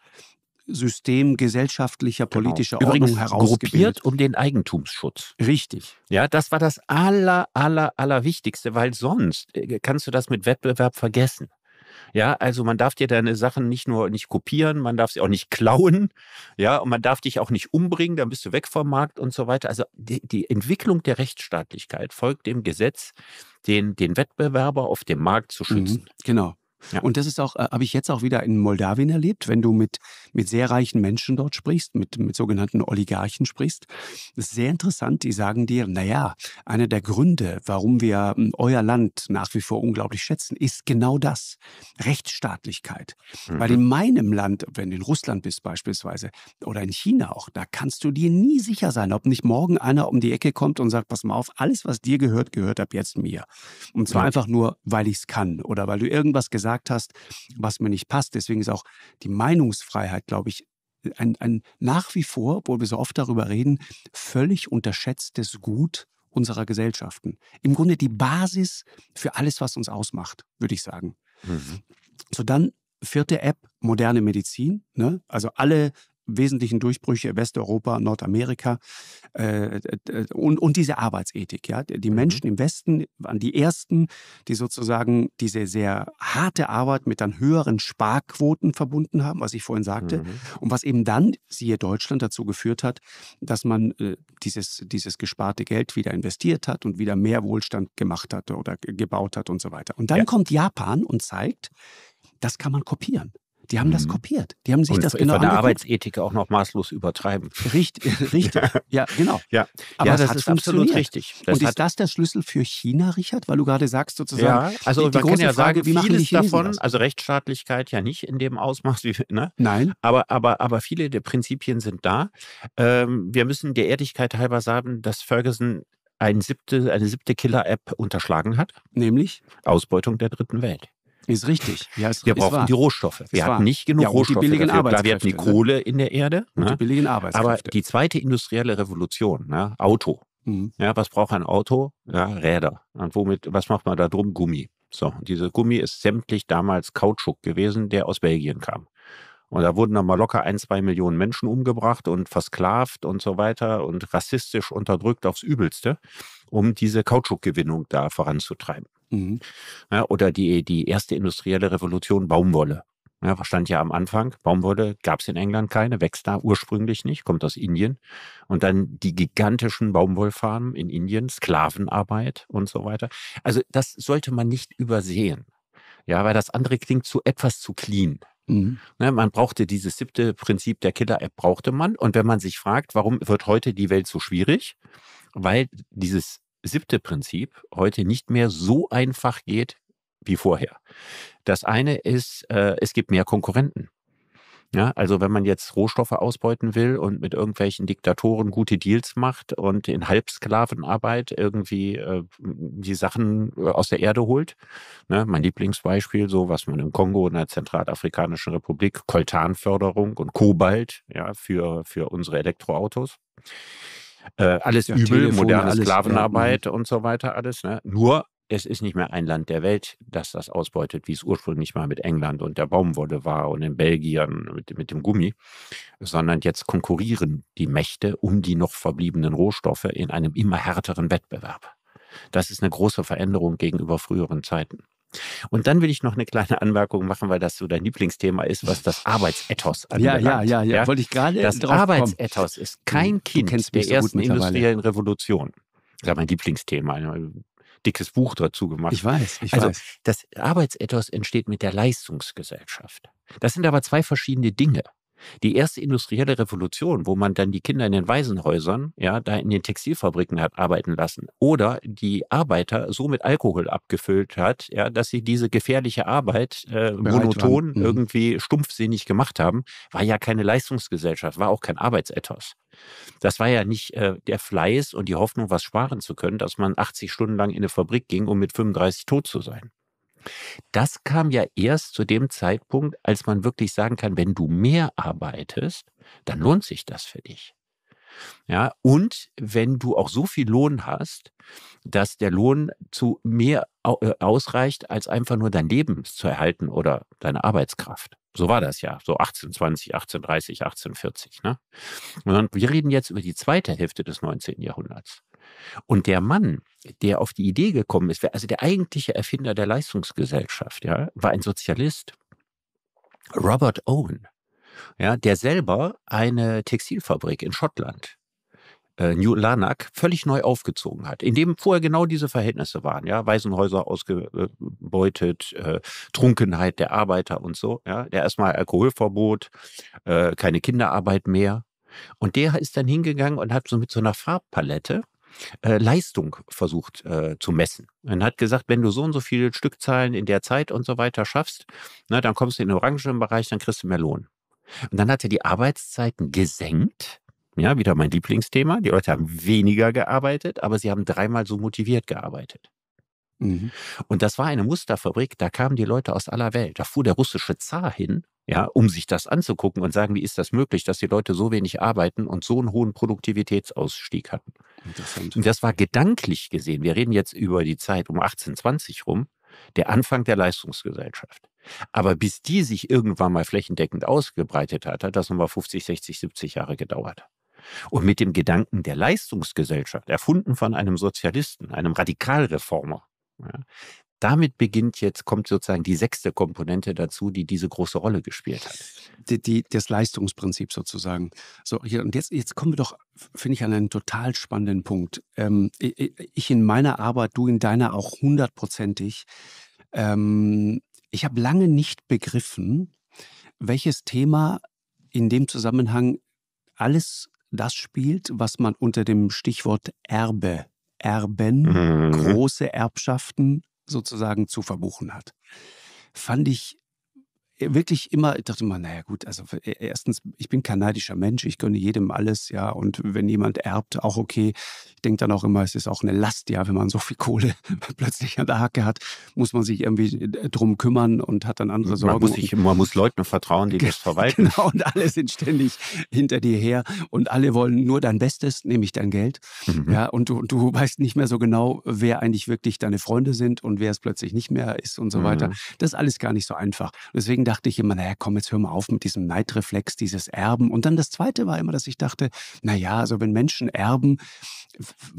System gesellschaftlicher, genau. politischer genau. Ordnung herausgebildet. Gruppiert um den Eigentumsschutz. Richtig. Ja, das war das aller, aller, allerwichtigste, weil sonst äh, kannst du das mit Wettbewerb vergessen. Ja, also man darf dir deine Sachen nicht nur nicht kopieren, man darf sie auch nicht klauen. Ja, und man darf dich auch nicht umbringen, dann bist du weg vom Markt und so weiter. Also die, die Entwicklung der Rechtsstaatlichkeit folgt dem Gesetz, den, den Wettbewerber auf dem Markt zu mhm, schützen. Mhm, genau. Ja. Und das ist auch, äh, habe ich jetzt auch wieder in Moldawien erlebt, wenn du mit, mit sehr reichen Menschen dort sprichst, mit, mit sogenannten Oligarchen sprichst. Das ist sehr interessant. Die sagen dir, naja, einer der Gründe, warum wir hm, euer Land nach wie vor unglaublich schätzen, ist genau das. Rechtsstaatlichkeit. Mhm. Weil in meinem Land, wenn du in Russland bist beispielsweise oder in China auch, da kannst du dir nie sicher sein, ob nicht morgen einer um die Ecke kommt und sagt, pass mal auf, alles, was dir gehört, gehört ab jetzt mir. Und zwar ja. einfach nur, weil ich es kann oder weil du irgendwas gesagt hast gesagt hast, was mir nicht passt. Deswegen ist auch die Meinungsfreiheit, glaube ich, ein, ein nach wie vor, obwohl wir so oft darüber reden, völlig unterschätztes Gut unserer Gesellschaften. Im Grunde die Basis für alles, was uns ausmacht, würde ich sagen. Mhm. So dann vierte App, moderne Medizin. Ne? Also alle wesentlichen Durchbrüche Westeuropa, Nordamerika äh, äh, äh, und, und diese Arbeitsethik. Ja? Die mhm. Menschen im Westen waren die ersten, die sozusagen diese sehr harte Arbeit mit dann höheren Sparquoten verbunden haben, was ich vorhin sagte. Mhm. Und was eben dann, siehe Deutschland, dazu geführt hat, dass man äh, dieses, dieses gesparte Geld wieder investiert hat und wieder mehr Wohlstand gemacht hat oder gebaut hat und so weiter. Und dann ja. kommt Japan und zeigt, das kann man kopieren. Die haben mhm. das kopiert. Die haben sich und das genau von der Arbeitsethik auch noch maßlos übertreiben. Richtig, richtig. ja, genau. Ja, aber ja, das, das ist absolut richtig. Das und ist das der Schlüssel für China, Richard? Weil du gerade sagst sozusagen, ja, also die, die man große kann ja Frage, sagen, wie machen vieles die davon, das? also Rechtsstaatlichkeit ja nicht in dem Ausmaß, wie ne? Nein. Aber, aber, aber viele der Prinzipien sind da. Ähm, wir müssen der Ehrlichkeit halber sagen, dass Ferguson ein siebte, eine siebte Killer-App unterschlagen hat. Nämlich? Ausbeutung der dritten Welt. Ist richtig. Ja, ist, wir brauchen wahr. die Rohstoffe. Wir hatten nicht genug ja, Rohstoffe. Die billigen dafür. Klar, wir hatten die ne? Kohle in der Erde. Und ne? die billigen Arbeitskräfte. Aber die zweite industrielle Revolution, ne? Auto. Mhm. Ja, was braucht ein Auto? Ja, Räder. Und womit, was macht man da drum? Gummi. So, diese Gummi ist sämtlich damals Kautschuk gewesen, der aus Belgien kam. Und da wurden dann mal locker ein, zwei Millionen Menschen umgebracht und versklavt und so weiter und rassistisch unterdrückt aufs Übelste, um diese Kautschukgewinnung da voranzutreiben. Mhm. Ja, oder die, die erste industrielle Revolution Baumwolle. Ja, stand ja am Anfang, Baumwolle gab es in England keine, wächst da ursprünglich nicht, kommt aus Indien. Und dann die gigantischen Baumwollfarmen in Indien, Sklavenarbeit und so weiter. Also das sollte man nicht übersehen. Ja, weil das andere klingt zu etwas zu clean. Mhm. Ne, man brauchte dieses siebte Prinzip der Killer-App, brauchte man. Und wenn man sich fragt, warum wird heute die Welt so schwierig, weil dieses siebte Prinzip heute nicht mehr so einfach geht wie vorher. Das eine ist, äh, es gibt mehr Konkurrenten. Ja, also wenn man jetzt Rohstoffe ausbeuten will und mit irgendwelchen Diktatoren gute Deals macht und in Halbsklavenarbeit irgendwie äh, die Sachen äh, aus der Erde holt. Ne, mein Lieblingsbeispiel, so was man im Kongo in der Zentralafrikanischen Republik, Koltanförderung und Kobalt ja, für, für unsere Elektroautos äh, alles ja, übel, Telefon, moderne alles, mhm. Sklavenarbeit ja, und so weiter, alles. Ne? Nur es ist nicht mehr ein Land der Welt, das das ausbeutet, wie es ursprünglich mal mit England und der Baumwolle war und in Belgien mit, mit dem Gummi, sondern jetzt konkurrieren die Mächte um die noch verbliebenen Rohstoffe in einem immer härteren Wettbewerb. Das ist eine große Veränderung gegenüber früheren Zeiten. Und dann will ich noch eine kleine Anmerkung machen, weil das so dein Lieblingsthema ist, was das Arbeitsethos anbelangt. Ja, ja, ja, ja, ja. wollte ich gerade Das Arbeitsethos kommen. ist kein Kind der so ersten industriellen Revolution. Das ist mein Lieblingsthema. Ein äh, dickes Buch dazu gemacht. Ich weiß, ich also, weiß. Das Arbeitsethos entsteht mit der Leistungsgesellschaft. Das sind aber zwei verschiedene Dinge. Die erste industrielle Revolution, wo man dann die Kinder in den Waisenhäusern, ja, da in den Textilfabriken hat arbeiten lassen oder die Arbeiter so mit Alkohol abgefüllt hat, ja, dass sie diese gefährliche Arbeit äh, monoton mhm. irgendwie stumpfsinnig gemacht haben, war ja keine Leistungsgesellschaft, war auch kein Arbeitsethos. Das war ja nicht äh, der Fleiß und die Hoffnung, was sparen zu können, dass man 80 Stunden lang in eine Fabrik ging, um mit 35 tot zu sein. Das kam ja erst zu dem Zeitpunkt, als man wirklich sagen kann, wenn du mehr arbeitest, dann lohnt sich das für dich. Ja, und wenn du auch so viel Lohn hast, dass der Lohn zu mehr äh, ausreicht, als einfach nur dein Leben zu erhalten oder deine Arbeitskraft. So war das ja, so 1820, 1830, 1840. Ne? Und wir reden jetzt über die zweite Hälfte des 19. Jahrhunderts. Und der Mann, der auf die Idee gekommen ist, also der eigentliche Erfinder der Leistungsgesellschaft, ja, war ein Sozialist, Robert Owen, ja, der selber eine Textilfabrik in Schottland äh, New Lanark völlig neu aufgezogen hat, in dem vorher genau diese Verhältnisse waren, ja, Waisenhäuser ausgebeutet, äh, Trunkenheit der Arbeiter und so, ja, der erstmal Alkoholverbot, äh, keine Kinderarbeit mehr. Und der ist dann hingegangen und hat so mit so einer Farbpalette äh, Leistung versucht äh, zu messen. Und hat gesagt, wenn du so und so viele Stückzahlen in der Zeit und so weiter schaffst, na, ne, dann kommst du in den orangen Bereich, dann kriegst du mehr Lohn. Und dann hat er die Arbeitszeiten gesenkt. Ja, wieder mein Lieblingsthema. Die Leute haben weniger gearbeitet, aber sie haben dreimal so motiviert gearbeitet. Mhm. Und das war eine Musterfabrik, da kamen die Leute aus aller Welt. Da fuhr der russische Zar hin ja, um sich das anzugucken und sagen, wie ist das möglich, dass die Leute so wenig arbeiten und so einen hohen Produktivitätsausstieg hatten. Interessant. Und das war gedanklich gesehen, wir reden jetzt über die Zeit um 1820 rum, der Anfang der Leistungsgesellschaft. Aber bis die sich irgendwann mal flächendeckend ausgebreitet hat, hat das nochmal 50, 60, 70 Jahre gedauert. Und mit dem Gedanken der Leistungsgesellschaft, erfunden von einem Sozialisten, einem Radikalreformer, ja, damit beginnt jetzt, kommt sozusagen die sechste Komponente dazu, die diese große Rolle gespielt hat. Die, die, das Leistungsprinzip sozusagen. So, hier, und jetzt, jetzt kommen wir doch, finde ich, an einen total spannenden Punkt. Ähm, ich in meiner Arbeit, du in deiner auch hundertprozentig. Ähm, ich habe lange nicht begriffen, welches Thema in dem Zusammenhang alles das spielt, was man unter dem Stichwort Erbe, Erben, mhm. große Erbschaften, sozusagen zu verbuchen hat. Fand ich wirklich immer, ich dachte immer, naja gut, also äh, erstens, ich bin kanadischer Mensch, ich gönne jedem alles, ja, und wenn jemand erbt, auch okay. Ich denke dann auch immer, es ist auch eine Last, ja, wenn man so viel Kohle plötzlich an der Hacke hat, muss man sich irgendwie äh, drum kümmern und hat dann andere Sorgen. Man muss, sich, man muss Leuten vertrauen, die das verwalten. Genau, und alle sind ständig hinter dir her und alle wollen nur dein Bestes, nämlich dein Geld. Mhm. Ja, und du, du weißt nicht mehr so genau, wer eigentlich wirklich deine Freunde sind und wer es plötzlich nicht mehr ist und so mhm. weiter. Das ist alles gar nicht so einfach. Deswegen dachte ich immer, naja, komm, jetzt hör mal auf mit diesem Neidreflex, dieses Erben. Und dann das Zweite war immer, dass ich dachte, naja, also wenn Menschen erben,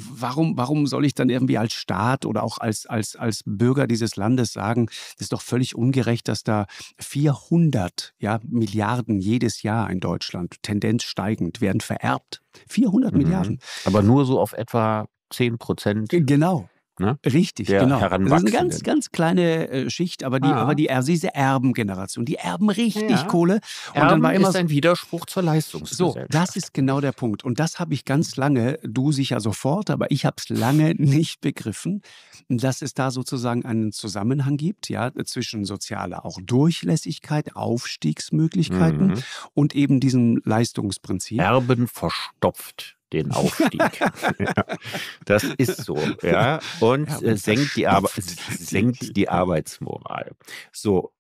warum, warum soll ich dann irgendwie als Staat oder auch als, als, als Bürger dieses Landes sagen, das ist doch völlig ungerecht, dass da 400 ja, Milliarden jedes Jahr in Deutschland, Tendenz steigend, werden vererbt. 400 mhm. Milliarden. Aber nur so auf etwa 10 Prozent. Genau, Ne? Richtig, der genau. Das ist eine ganz, ganz kleine äh, Schicht, aber die, ah. aber die also diese Erbengeneration, die erben richtig ja. Kohle. Und erben dann war immer ist ein Widerspruch zur Leistungsgesellschaft. So, das ist genau der Punkt. Und das habe ich ganz lange, du sicher sofort, aber ich habe es lange nicht begriffen, dass es da sozusagen einen Zusammenhang gibt, ja, zwischen sozialer auch Durchlässigkeit, Aufstiegsmöglichkeiten mhm. und eben diesem Leistungsprinzip. Erben verstopft den Aufstieg. ja, das ist so, ja. Und ja, äh, senkt, die Ar senkt die Arbeitsmoral. So,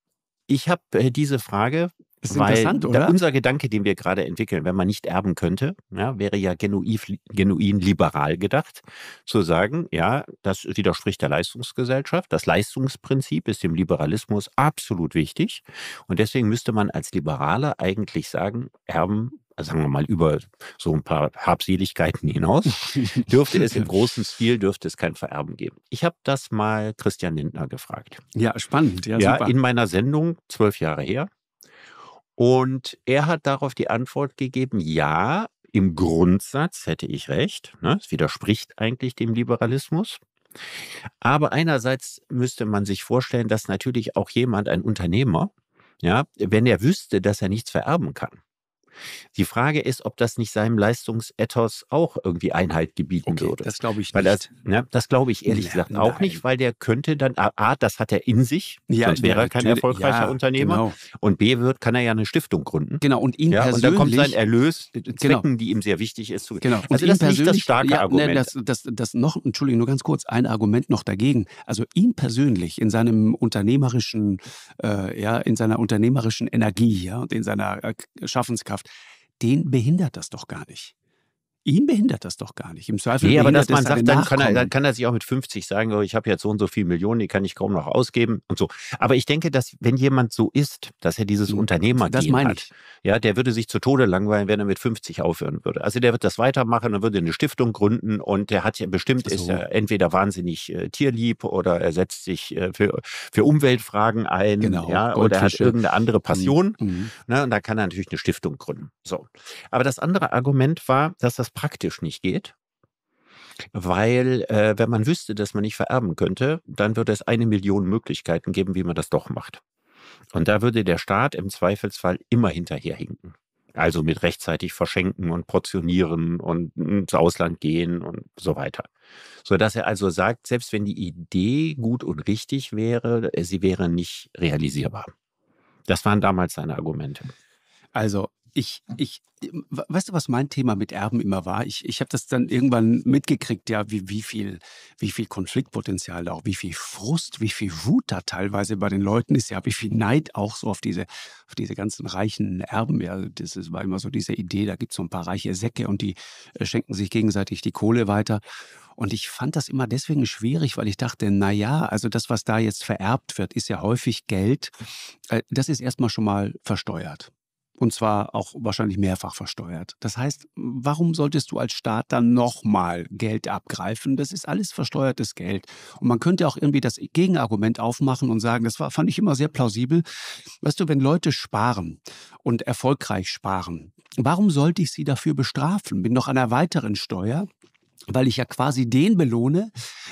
ich habe äh, diese Frage das ist Weil interessant, oder? unser Gedanke, den wir gerade entwickeln, wenn man nicht erben könnte, ja, wäre ja genuin, genuin liberal gedacht, zu sagen, ja, das widerspricht der Leistungsgesellschaft. Das Leistungsprinzip ist dem Liberalismus absolut wichtig. Und deswegen müsste man als Liberaler eigentlich sagen, erben sagen wir mal, über so ein paar Habseligkeiten hinaus, dürfte es im großen Stil, dürfte es kein Vererben geben. Ich habe das mal Christian Lindner gefragt. Ja, spannend. Ja, ja in meiner Sendung, zwölf Jahre her, und er hat darauf die Antwort gegeben, ja, im Grundsatz hätte ich recht. Ne? Es widerspricht eigentlich dem Liberalismus. Aber einerseits müsste man sich vorstellen, dass natürlich auch jemand, ein Unternehmer, ja, wenn er wüsste, dass er nichts vererben kann, die Frage ist, ob das nicht seinem Leistungsethos auch irgendwie Einhalt gebieten okay, würde. Das glaube ich weil nicht. Das, ne, das glaube ich ehrlich ja, gesagt auch nein. nicht, weil der könnte dann, A, das hat er in sich, ja, sonst wäre er kein erfolgreicher ja, Unternehmer. Genau. Und B, wird, kann er ja eine Stiftung gründen. Genau, und ihn ja, persönlich. Und dann kommt sein Erlös, äh, genau. Zwecken, genau. die ihm sehr wichtig ist. Zu, genau. Also und das ist nicht das starke ja, ne, Argument. Ne, das, das, das noch, Entschuldigung, nur ganz kurz, ein Argument noch dagegen. Also ihn persönlich in seinem unternehmerischen, äh, ja, in seiner unternehmerischen Energie ja, und in seiner äh, Schaffenskraft den behindert das doch gar nicht. Ihn behindert das doch gar nicht. Im Zweifel nee, aber dass man sagt, dann kann, er, dann kann, er, sich auch mit 50 sagen, oh, ich habe jetzt so und so viel Millionen, die kann ich kaum noch ausgeben und so. Aber ich denke, dass wenn jemand so ist, dass er dieses mhm. Unternehmer hat, ja, der würde sich zu Tode langweilen, wenn er mit 50 aufhören würde. Also der wird das weitermachen, und würde eine Stiftung gründen und der hat ja bestimmt, so. ist er entweder wahnsinnig äh, tierlieb oder er setzt sich äh, für, für Umweltfragen ein genau, ja, oder er hat irgendeine andere hm, Passion. Mhm. Ne, und da kann er natürlich eine Stiftung gründen. So. Aber das andere Argument war, dass das praktisch nicht geht. Weil, äh, wenn man wüsste, dass man nicht vererben könnte, dann würde es eine Million Möglichkeiten geben, wie man das doch macht. Und da würde der Staat im Zweifelsfall immer hinterherhinken. Also mit rechtzeitig verschenken und portionieren und ins Ausland gehen und so weiter. Sodass er also sagt, selbst wenn die Idee gut und richtig wäre, sie wäre nicht realisierbar. Das waren damals seine Argumente. Also ich, ich, weißt du, was mein Thema mit Erben immer war? Ich, ich habe das dann irgendwann mitgekriegt, ja, wie, wie viel, wie viel Konfliktpotenzial da auch, wie viel Frust, wie viel Wut da teilweise bei den Leuten ist, ja, wie viel Neid auch so auf diese, auf diese ganzen reichen Erben. Ja, das ist, war immer so diese Idee, da gibt es so ein paar reiche Säcke und die äh, schenken sich gegenseitig die Kohle weiter. Und ich fand das immer deswegen schwierig, weil ich dachte, na ja, also das, was da jetzt vererbt wird, ist ja häufig Geld. Äh, das ist erstmal schon mal versteuert. Und zwar auch wahrscheinlich mehrfach versteuert. Das heißt, warum solltest du als Staat dann nochmal Geld abgreifen? Das ist alles versteuertes Geld. Und man könnte auch irgendwie das Gegenargument aufmachen und sagen, das war, fand ich immer sehr plausibel. Weißt du, wenn Leute sparen und erfolgreich sparen, warum sollte ich sie dafür bestrafen? Bin noch einer weiteren Steuer weil ich ja quasi den belohne,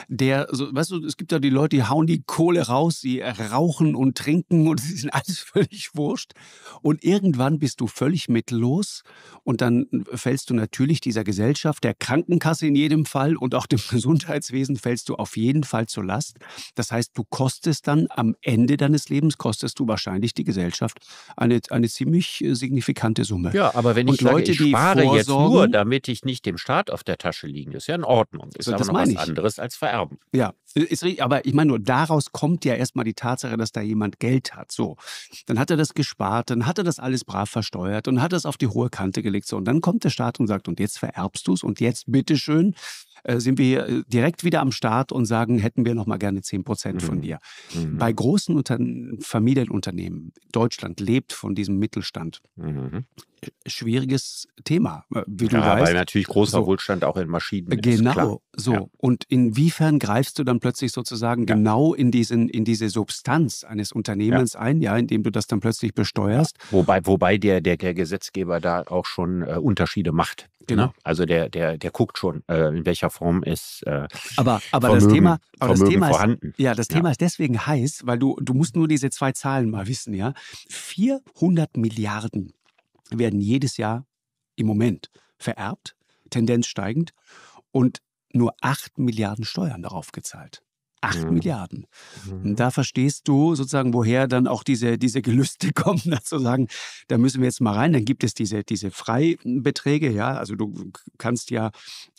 der, so, weißt du, es gibt ja die Leute, die hauen die Kohle raus, sie rauchen und trinken und sie sind alles völlig wurscht. Und irgendwann bist du völlig mittellos und dann fällst du natürlich dieser Gesellschaft, der Krankenkasse in jedem Fall und auch dem Gesundheitswesen fällst du auf jeden Fall zur Last. Das heißt, du kostest dann am Ende deines Lebens, kostest du wahrscheinlich die Gesellschaft eine, eine ziemlich äh, signifikante Summe. Ja, aber wenn ich, und Leute, sage, ich spare jetzt nur, damit ich nicht dem Staat auf der Tasche liegen ist ja in Ordnung. Ist also, das aber noch was ich. anderes als vererben. Ja, ist richtig. Aber ich meine nur, daraus kommt ja erstmal die Tatsache, dass da jemand Geld hat. So, dann hat er das gespart, dann hat er das alles brav versteuert und hat das auf die hohe Kante gelegt. So, und dann kommt der Staat und sagt, und jetzt vererbst du es und jetzt bitteschön äh, sind wir äh, direkt wieder am Start und sagen, hätten wir noch mal gerne 10 Prozent von mhm. dir. Mhm. Bei großen Unter Familienunternehmen, Deutschland lebt von diesem Mittelstand. Mhm schwieriges Thema, äh, wie du ja, weißt. Weil natürlich großer so. Wohlstand auch in Maschinen. Genau, so. Ja. Und inwiefern greifst du dann plötzlich sozusagen ja. genau in, diesen, in diese Substanz eines Unternehmens ja. ein, ja, indem du das dann plötzlich besteuerst? Wobei, wobei der, der, der Gesetzgeber da auch schon äh, Unterschiede macht. Ne? Genau. Ne? Also der, der, der guckt schon, äh, in welcher Form ist äh, aber, aber Vermögen, das Thema, aber das Vermögen Thema ist, Ja, das Thema ist deswegen heiß, weil du, du musst nur diese zwei Zahlen mal wissen, ja. 400 Milliarden werden jedes Jahr im Moment vererbt, Tendenz steigend, und nur 8 Milliarden Steuern darauf gezahlt. 8 mhm. Milliarden. Mhm. Und da verstehst du sozusagen, woher dann auch diese, diese Gelüste kommen, zu sagen, da müssen wir jetzt mal rein. Dann gibt es diese, diese Freibeträge, ja. Also du kannst ja,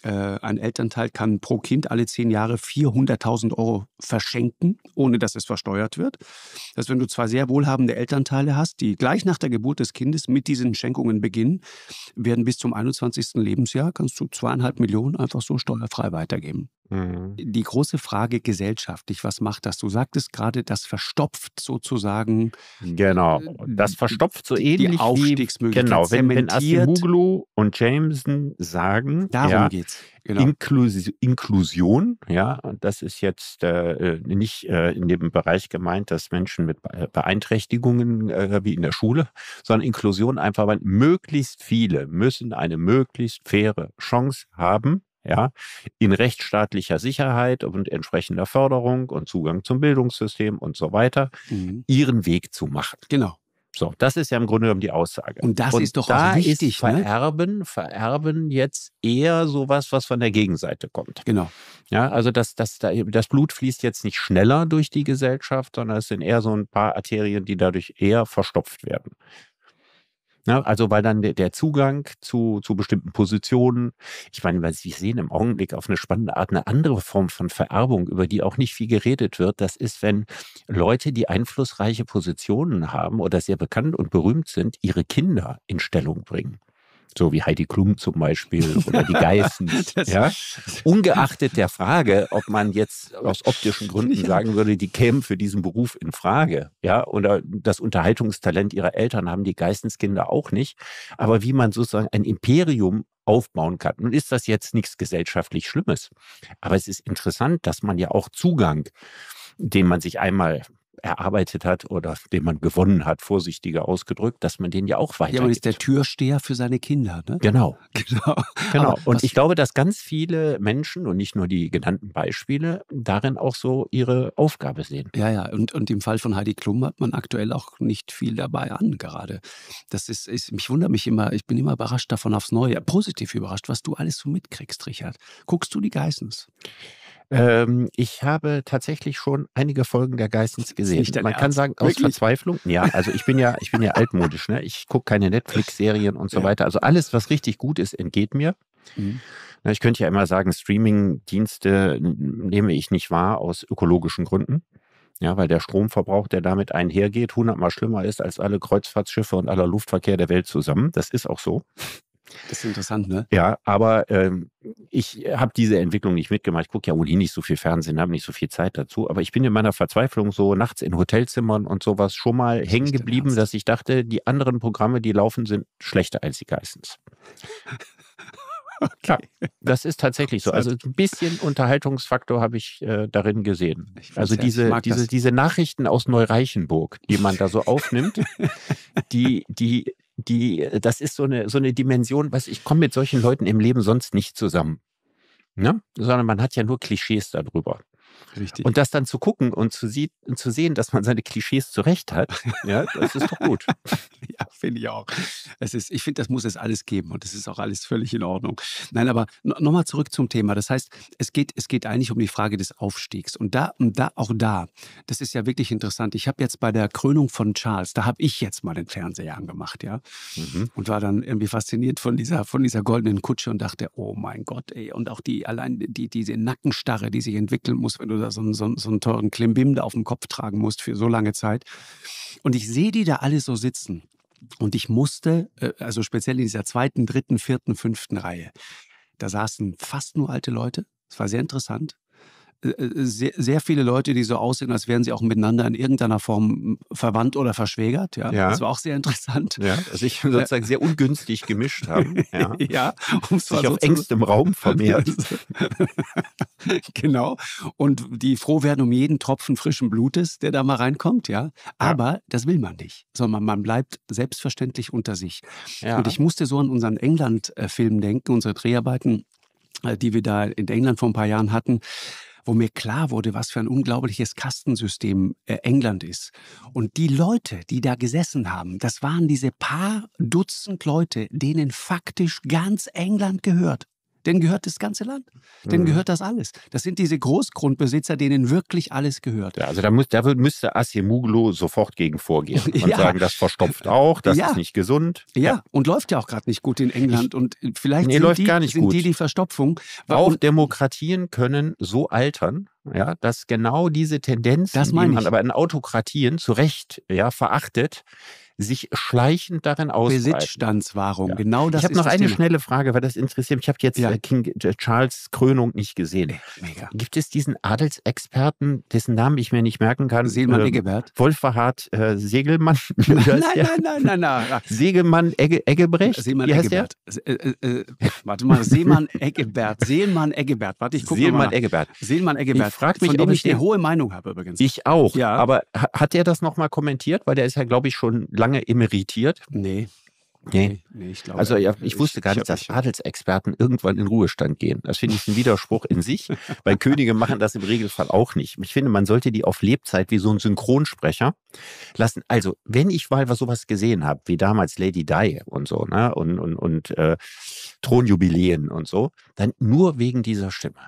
äh, ein Elternteil kann pro Kind alle zehn Jahre 400.000 Euro verschenken, ohne dass es versteuert wird. Das heißt, wenn du zwei sehr wohlhabende Elternteile hast, die gleich nach der Geburt des Kindes mit diesen Schenkungen beginnen, werden bis zum 21. Lebensjahr, kannst du zweieinhalb Millionen einfach so steuerfrei weitergeben. Mhm. Die große Frage gesellschaftlich, was macht das? Du sagtest gerade, das verstopft sozusagen. Genau, äh, das verstopft so ähnlich die Aufstiegsmöglichkeiten. Genau, wenn, wenn Asimoglu und Jameson sagen, darum ja, geht's. Genau. Inklus Inklusion, ja, das ist jetzt äh, nicht äh, in dem Bereich gemeint, dass Menschen mit äh, Beeinträchtigungen äh, wie in der Schule, sondern Inklusion einfach, weil möglichst viele müssen eine möglichst faire Chance haben, ja, in rechtsstaatlicher Sicherheit und entsprechender Förderung und Zugang zum Bildungssystem und so weiter, mhm. ihren Weg zu machen. Genau. So, das ist ja im Grunde genommen die Aussage. Und das und ist doch da auch wichtig. Ist ne? vererben, ne? vererben jetzt eher sowas, was von der Gegenseite kommt. Genau. Ja, also das, das, das Blut fließt jetzt nicht schneller durch die Gesellschaft, sondern es sind eher so ein paar Arterien, die dadurch eher verstopft werden. Ja, ne? also weil dann der, der Zugang zu, zu bestimmten Positionen, ich meine, weil Sie sehen im Augenblick auf eine spannende Art eine andere Form von Vererbung, über die auch nicht viel geredet wird. Das ist, wenn Leute, die einflussreiche Positionen haben oder sehr bekannt und berühmt sind, ihre Kinder in Stellung bringen so wie Heidi Klum zum Beispiel oder die Geißen. ja? Ungeachtet der Frage, ob man jetzt aus optischen Gründen sagen würde, die kämen für diesen Beruf in Frage. Ja? Oder das Unterhaltungstalent ihrer Eltern haben die Geissenskinder auch nicht. Aber wie man sozusagen ein Imperium aufbauen kann. Nun ist das jetzt nichts gesellschaftlich Schlimmes. Aber es ist interessant, dass man ja auch Zugang den man sich einmal erarbeitet hat oder den man gewonnen hat, vorsichtiger ausgedrückt, dass man den ja auch weitergibt. Ja, man ist der Türsteher für seine Kinder, ne? Genau. Genau. genau. Und ich glaube, dass ganz viele Menschen und nicht nur die genannten Beispiele darin auch so ihre Aufgabe sehen. Ja, ja. Und, und im Fall von Heidi Klum hat man aktuell auch nicht viel dabei an, gerade. Das ist, ist mich wundert mich immer, ich bin immer überrascht davon aufs Neue, positiv überrascht, was du alles so mitkriegst, Richard. Guckst du die Geissens? Ähm, ich habe tatsächlich schon einige Folgen der Geistens gesehen. Man Ernst? kann sagen, aus Wirklich? Verzweiflung. Ja, also ich bin ja, ich bin ja altmodisch, ne? Ich gucke keine Netflix-Serien und so ja. weiter. Also alles, was richtig gut ist, entgeht mir. Mhm. Na, ich könnte ja immer sagen, Streaming-Dienste nehme ich nicht wahr aus ökologischen Gründen. Ja, weil der Stromverbrauch, der damit einhergeht, hundertmal schlimmer ist als alle Kreuzfahrtschiffe und aller Luftverkehr der Welt zusammen. Das ist auch so. Das ist interessant, ne? Ja, aber ähm, ich habe diese Entwicklung nicht mitgemacht. Ich gucke ja ohnehin nicht so viel Fernsehen, habe nicht so viel Zeit dazu. Aber ich bin in meiner Verzweiflung so nachts in Hotelzimmern und sowas schon mal das hängen geblieben, dass ich dachte, die anderen Programme, die laufen, sind schlechter als die Geistens. Klar, okay. das ist tatsächlich so. Also ein bisschen Unterhaltungsfaktor habe ich äh, darin gesehen. also diese, ja, diese, diese Nachrichten aus Neureichenburg, die man da so aufnimmt, die, die die, äh, das ist so eine, so eine Dimension, was ich komme mit solchen Leuten im Leben sonst nicht zusammen. Ne? Sondern man hat ja nur Klischees darüber. Richtig. Und das dann zu gucken und zu, sie und zu sehen, dass man seine Klischees zurecht hat, ja, das ist doch gut. ja, finde ich auch. Es ist, ich finde, das muss es alles geben und das ist auch alles völlig in Ordnung. Nein, aber nochmal zurück zum Thema. Das heißt, es geht, es geht eigentlich um die Frage des Aufstiegs. Und da, und da, auch da, das ist ja wirklich interessant. Ich habe jetzt bei der Krönung von Charles, da habe ich jetzt mal den Fernseher angemacht, ja. Mhm. Und war dann irgendwie fasziniert von dieser, von dieser goldenen Kutsche und dachte, oh mein Gott, ey. Und auch die, allein die, diese Nackenstarre, die sich entwickeln muss, wenn du da so, so, so einen teuren Klimbim da auf dem Kopf tragen musst für so lange Zeit. Und ich sehe die da alle so sitzen. Und ich musste, äh, also speziell in dieser zweiten, dritten, vierten, fünften Reihe, da saßen fast nur alte Leute. Es war sehr interessant. Äh, äh, sehr, sehr viele Leute, die so aussehen, als wären sie auch miteinander in irgendeiner Form hm, verwandt oder verschwägert. Ja, ja. das war auch sehr interessant. Ja, sich sozusagen sehr ungünstig gemischt haben. Ja, ja um sich auf engstem Raum vermehrt. genau. Und die froh werden um jeden Tropfen frischen Blutes, der da mal reinkommt. Ja, aber ja. das will man nicht, sondern man bleibt selbstverständlich unter sich. Ja. Und ich musste so an unseren England-Film äh, denken, unsere Dreharbeiten die wir da in England vor ein paar Jahren hatten wo mir klar wurde, was für ein unglaubliches Kastensystem äh, England ist. Und die Leute, die da gesessen haben, das waren diese paar Dutzend Leute, denen faktisch ganz England gehört denen gehört das ganze Land. Denen mhm. gehört das alles. Das sind diese Großgrundbesitzer, denen wirklich alles gehört. Ja, also da, muss, da müsste Acemuglu sofort gegen vorgehen und ja. sagen, das verstopft auch, das ja. ist nicht gesund. Ja. ja. und läuft ja auch gerade nicht gut in England. Und vielleicht nee, sind, läuft die, gar nicht sind gut. die die Verstopfung. Auch und Demokratien können so altern, ja, dass genau diese Tendenz, die man aber in Autokratien zu Recht ja, verachtet, sich schleichend darin ausbreiten. Besitzstandswahrung, ja. genau das Ich habe noch das eine Thema. schnelle Frage, weil das interessiert mich. Ich habe jetzt ja. Äh, King äh, Charles Krönung nicht gesehen. Mega. Gibt es diesen Adelsexperten, dessen Namen ich mir nicht merken kann? Segelmann ähm, Eggebert. Wolferhard äh, Segelmann. nein, nein, nein, nein, nein, Segelmann Egge Eggebrecht. Seemann Wie Äh, äh, warte mal, Seemann Eggebert. Seemann Eggebert. Warte, ich gucke mal. Seemann Eggebert. Seemann Eggebert. Ich frage mich, von dem ich eine hohe Meinung habe übrigens. Ich auch. Ja. Aber hat er das nochmal kommentiert? Weil der ist ja, glaube ich, schon lange lange emeritiert? Nee. Nee. nee, ich glaube, also ja, ich wusste gar ich, nicht, dass Adelsexperten irgendwann in Ruhestand gehen. Das finde ich ein Widerspruch in sich, weil Könige machen das im Regelfall auch nicht. Ich finde, man sollte die auf Lebzeit wie so ein Synchronsprecher lassen. Also, wenn ich mal was sowas gesehen habe, wie damals Lady Di und so, ne? und, und, und äh, Thronjubiläen und so, dann nur wegen dieser Stimme.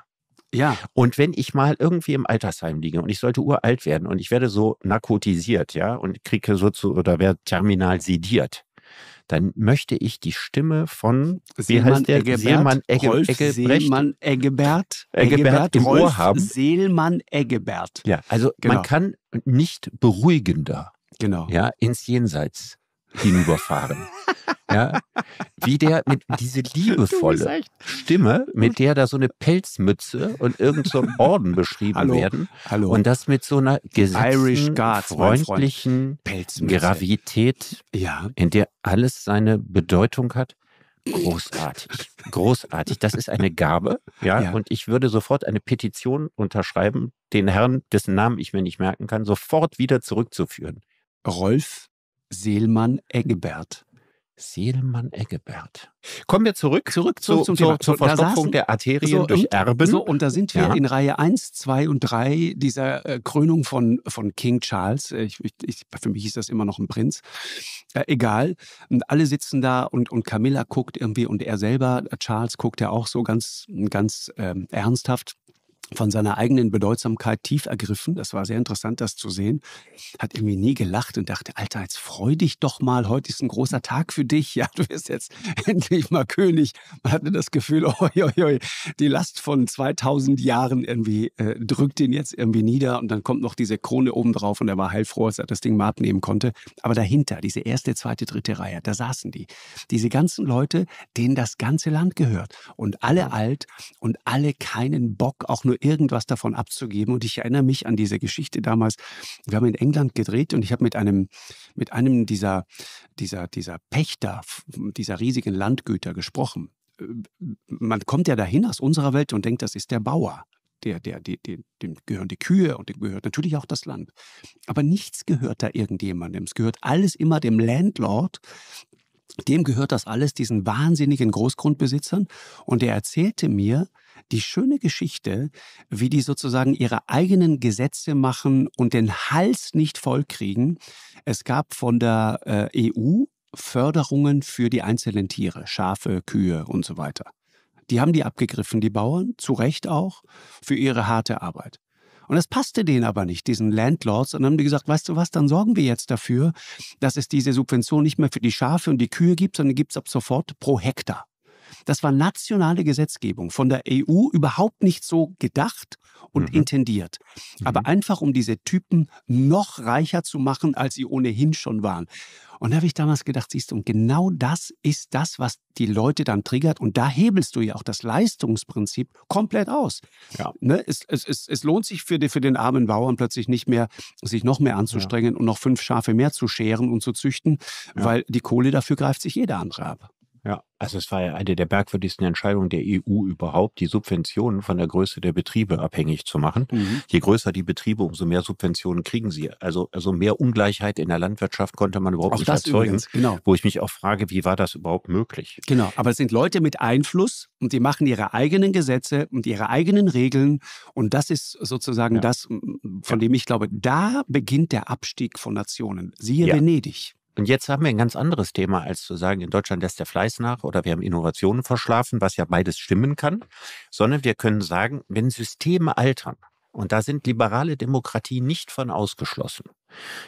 Ja. Und wenn ich mal irgendwie im Altersheim liege und ich sollte uralt werden und ich werde so narkotisiert, ja, und kriege so zu oder werde terminal sediert, dann möchte ich die Stimme von wie heißt Seelmann Egge, Rolf Eggebrecht, Seelmann Eggebert, im Rolf Ohr haben. Seelmann Eggebert. Ja, also genau. man kann nicht beruhigender genau. ja, ins Jenseits hinüberfahren. ja, wie der mit diese liebevolle Stimme, mit der da so eine Pelzmütze und irgendein so Orden beschrieben hallo, werden. Hallo. Und das mit so einer gesetzten, Guards, freundlichen Freund. Gravität, ja. in der alles seine Bedeutung hat. Großartig, großartig. Das ist eine Gabe, ja? ja. Und ich würde sofort eine Petition unterschreiben, den Herrn, dessen Namen ich mir nicht merken kann, sofort wieder zurückzuführen. Rolf Seelmann Eggebert. Seelmann Eggebert. Kommen wir zurück, zurück zu, zum, zur, zur Verstopfung saßen, der Arterien so, durch Erben. So, und da sind wir ja. in Reihe 1, 2 und 3 dieser äh, Krönung von, von King Charles. Äh, ich, ich, für mich ist das immer noch ein Prinz. Äh, egal. Und alle sitzen da und, und Camilla guckt irgendwie und er selber, Charles guckt ja auch so ganz, ganz ähm, ernsthaft von seiner eigenen Bedeutsamkeit tief ergriffen. Das war sehr interessant, das zu sehen. Hat irgendwie nie gelacht und dachte, Alter, jetzt freu dich doch mal, heute ist ein großer Tag für dich. Ja, du wirst jetzt endlich mal König. Man hatte das Gefühl, oi, oi, oi, die Last von 2000 Jahren irgendwie äh, drückt ihn jetzt irgendwie nieder und dann kommt noch diese Krone oben drauf und er war heilfroh, als er das Ding mal abnehmen konnte. Aber dahinter, diese erste, zweite, dritte Reihe, da saßen die. Diese ganzen Leute, denen das ganze Land gehört und alle alt und alle keinen Bock, auch nur irgendwas davon abzugeben. Und ich erinnere mich an diese Geschichte damals. Wir haben in England gedreht und ich habe mit einem, mit einem dieser, dieser, dieser Pächter dieser riesigen Landgüter gesprochen. Äh, man kommt ja dahin aus unserer Welt und denkt, das ist der Bauer. Der, der, der, dem gehören die Kühe und dem gehört natürlich auch das Land. Aber nichts gehört da irgendjemandem. Es gehört alles immer dem Landlord, dem gehört das alles, diesen wahnsinnigen Großgrundbesitzern. Und er erzählte mir, die schöne Geschichte, wie die sozusagen ihre eigenen Gesetze machen und den Hals nicht vollkriegen. Es gab von der äh, EU Förderungen für die einzelnen Tiere, Schafe, Kühe und so weiter. Die haben die abgegriffen, die Bauern, zu Recht auch, für ihre harte Arbeit. Und das passte denen aber nicht, diesen Landlords. Und dann haben die gesagt, weißt du was, dann sorgen wir jetzt dafür, dass es diese Subvention nicht mehr für die Schafe und die Kühe gibt, sondern gibt es ab sofort pro Hektar. Das war nationale Gesetzgebung, von der EU überhaupt nicht so gedacht und mhm. intendiert. Aber mhm. einfach, um diese Typen noch reicher zu machen, als sie ohnehin schon waren. Und da habe ich damals gedacht, siehst du, und genau das ist das, was die Leute dann triggert. Und da hebelst du ja auch das Leistungsprinzip komplett aus. Ja. Ne? Es, es, es, es, lohnt sich für, die, für, den armen Bauern plötzlich nicht mehr, sich noch mehr anzustrengen ja. und noch fünf Schafe mehr zu scheren und zu züchten, ja. weil die Kohle dafür greift sich jeder andere ab. Ja, also es war ja eine der merkwürdigsten Entscheidungen der EU überhaupt, die Subventionen von der Größe der Betriebe abhängig zu machen. Mhm. Je größer die Betriebe, umso mehr Subventionen kriegen sie. Also, also mehr Ungleichheit in der Landwirtschaft konnte man überhaupt Auf nicht erzeugen. Übrigens, genau. Wo ich mich auch frage, wie war das überhaupt möglich? Genau, aber es sind Leute mit Einfluss und die machen ihre eigenen Gesetze und ihre eigenen Regeln. Und das ist sozusagen ja. das, von ja. dem ich glaube, da beginnt der Abstieg von Nationen. Siehe ja. Venedig. Und jetzt haben wir ein ganz anderes Thema, als zu sagen, in Deutschland lässt der Fleiß nach oder wir haben Innovationen verschlafen, was ja beides stimmen kann, sondern wir können sagen, wenn Systeme altern, und da sind liberale Demokratien nicht von ausgeschlossen,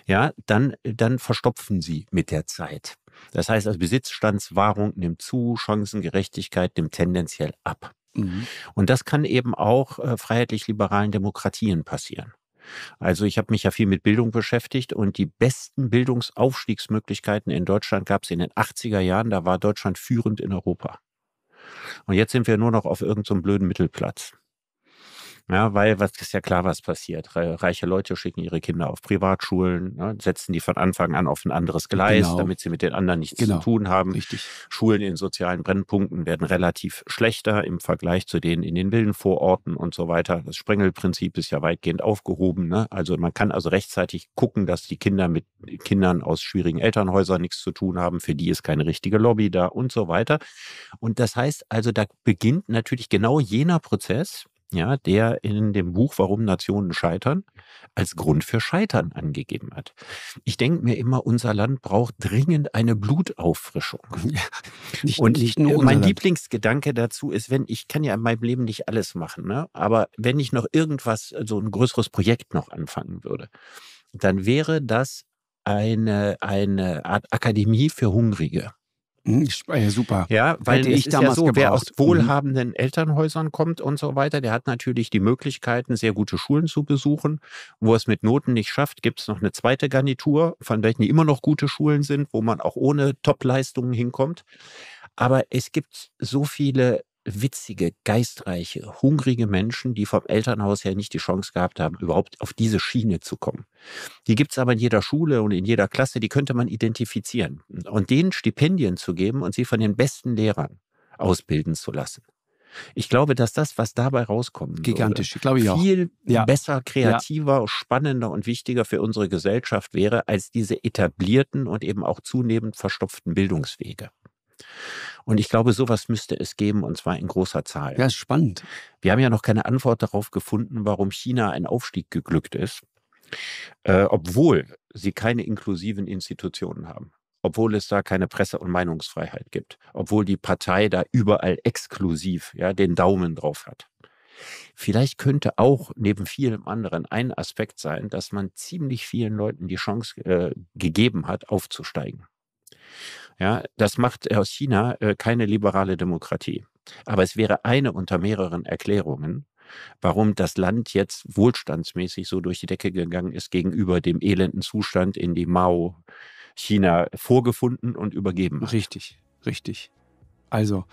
ja, dann, dann verstopfen sie mit der Zeit. Das heißt, also Besitzstandswahrung nimmt zu, Chancengerechtigkeit nimmt tendenziell ab. Mhm. Und das kann eben auch äh, freiheitlich-liberalen Demokratien passieren. Also ich habe mich ja viel mit Bildung beschäftigt und die besten Bildungsaufstiegsmöglichkeiten in Deutschland gab es in den 80er Jahren. Da war Deutschland führend in Europa. Und jetzt sind wir nur noch auf irgendeinem so blöden Mittelplatz. Ja, weil was ist ja klar, was passiert. Reiche Leute schicken ihre Kinder auf Privatschulen, ne, setzen die von Anfang an auf ein anderes Gleis, genau. damit sie mit den anderen nichts genau. zu tun haben. Richtig. Schulen in sozialen Brennpunkten werden relativ schlechter im Vergleich zu denen in den wilden Vororten und so weiter. Das Sprengelprinzip ist ja weitgehend aufgehoben. Ne? Also man kann also rechtzeitig gucken, dass die Kinder mit Kindern aus schwierigen Elternhäusern nichts zu tun haben. Für die ist keine richtige Lobby da und so weiter. Und das heißt also, da beginnt natürlich genau jener Prozess, ja, der in dem Buch Warum Nationen scheitern als Grund für Scheitern angegeben hat. Ich denke mir immer, unser Land braucht dringend eine Blutauffrischung. nicht, und nicht nur mein Lieblingsgedanke dazu ist, wenn ich kann ja in meinem Leben nicht alles machen, ne? aber wenn ich noch irgendwas, äh, so ein größeres Projekt noch anfangen würde, dann wäre das eine, eine Art Akademie für Hungrige. Hm, super. Ja, weil Hätte ich ist damals ja so, gebraucht. wer aus mhm. wohlhabenden Elternhäusern kommt und so weiter, der hat natürlich die Möglichkeiten, sehr gute Schulen zu besuchen. Wo er es mit Noten nicht schafft, gibt es noch eine zweite Garnitur, von welchen immer noch gute Schulen sind, wo man auch ohne Top-Leistungen hinkommt. Aber es gibt so viele witzige, geistreiche, hungrige Menschen, die vom Elternhaus her nicht die Chance gehabt haben, überhaupt auf diese Schiene zu kommen. Die gibt es aber in jeder Schule und in jeder Klasse, die könnte man identifizieren. Und denen Stipendien zu geben und sie von den besten Lehrern ausbilden zu lassen. Ich glaube, dass das, was dabei rauskommt, gigantisch, würde, glaube ich auch. viel ja. besser, kreativer, ja. spannender und wichtiger für unsere Gesellschaft wäre als diese etablierten und eben auch zunehmend verstopften Bildungswege. Und ich glaube, sowas müsste es geben, und zwar in großer Zahl. Ja, spannend. Wir haben ja noch keine Antwort darauf gefunden, warum China ein Aufstieg geglückt ist, äh, obwohl sie keine inklusiven Institutionen haben obwohl es da keine Presse- und Meinungsfreiheit gibt, obwohl die Partei da überall exklusiv ja, den Daumen drauf hat. Vielleicht könnte auch neben vielem anderen ein Aspekt sein, dass man ziemlich vielen Leuten die Chance äh, gegeben hat, aufzusteigen. Ja, das macht äh, aus China äh, keine liberale Demokratie. Aber es wäre eine unter mehreren Erklärungen, warum das Land jetzt wohlstandsmäßig so durch die Decke gegangen ist gegenüber dem elenden Zustand, in die Mao China vorgefunden und übergeben hat. Richtig, richtig. Also,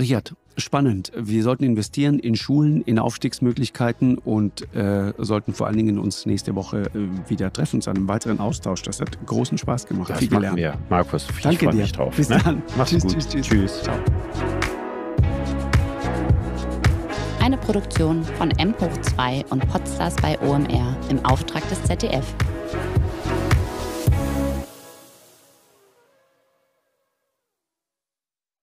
Richard, spannend. Wir sollten investieren in Schulen, in Aufstiegsmöglichkeiten und äh, sollten vor allen Dingen uns nächste Woche äh, wieder treffen zu einem weiteren Austausch. Das hat großen Spaß gemacht. Das viel gelernt. Wir. Markus, viel Danke ich dir. mich drauf. Bis ne? dann. Mach's tschüss, gut. Tschüss. tschüss. tschüss. Ciao. Eine Produktion von M 2 und Podstars bei OMR im Auftrag des ZDF.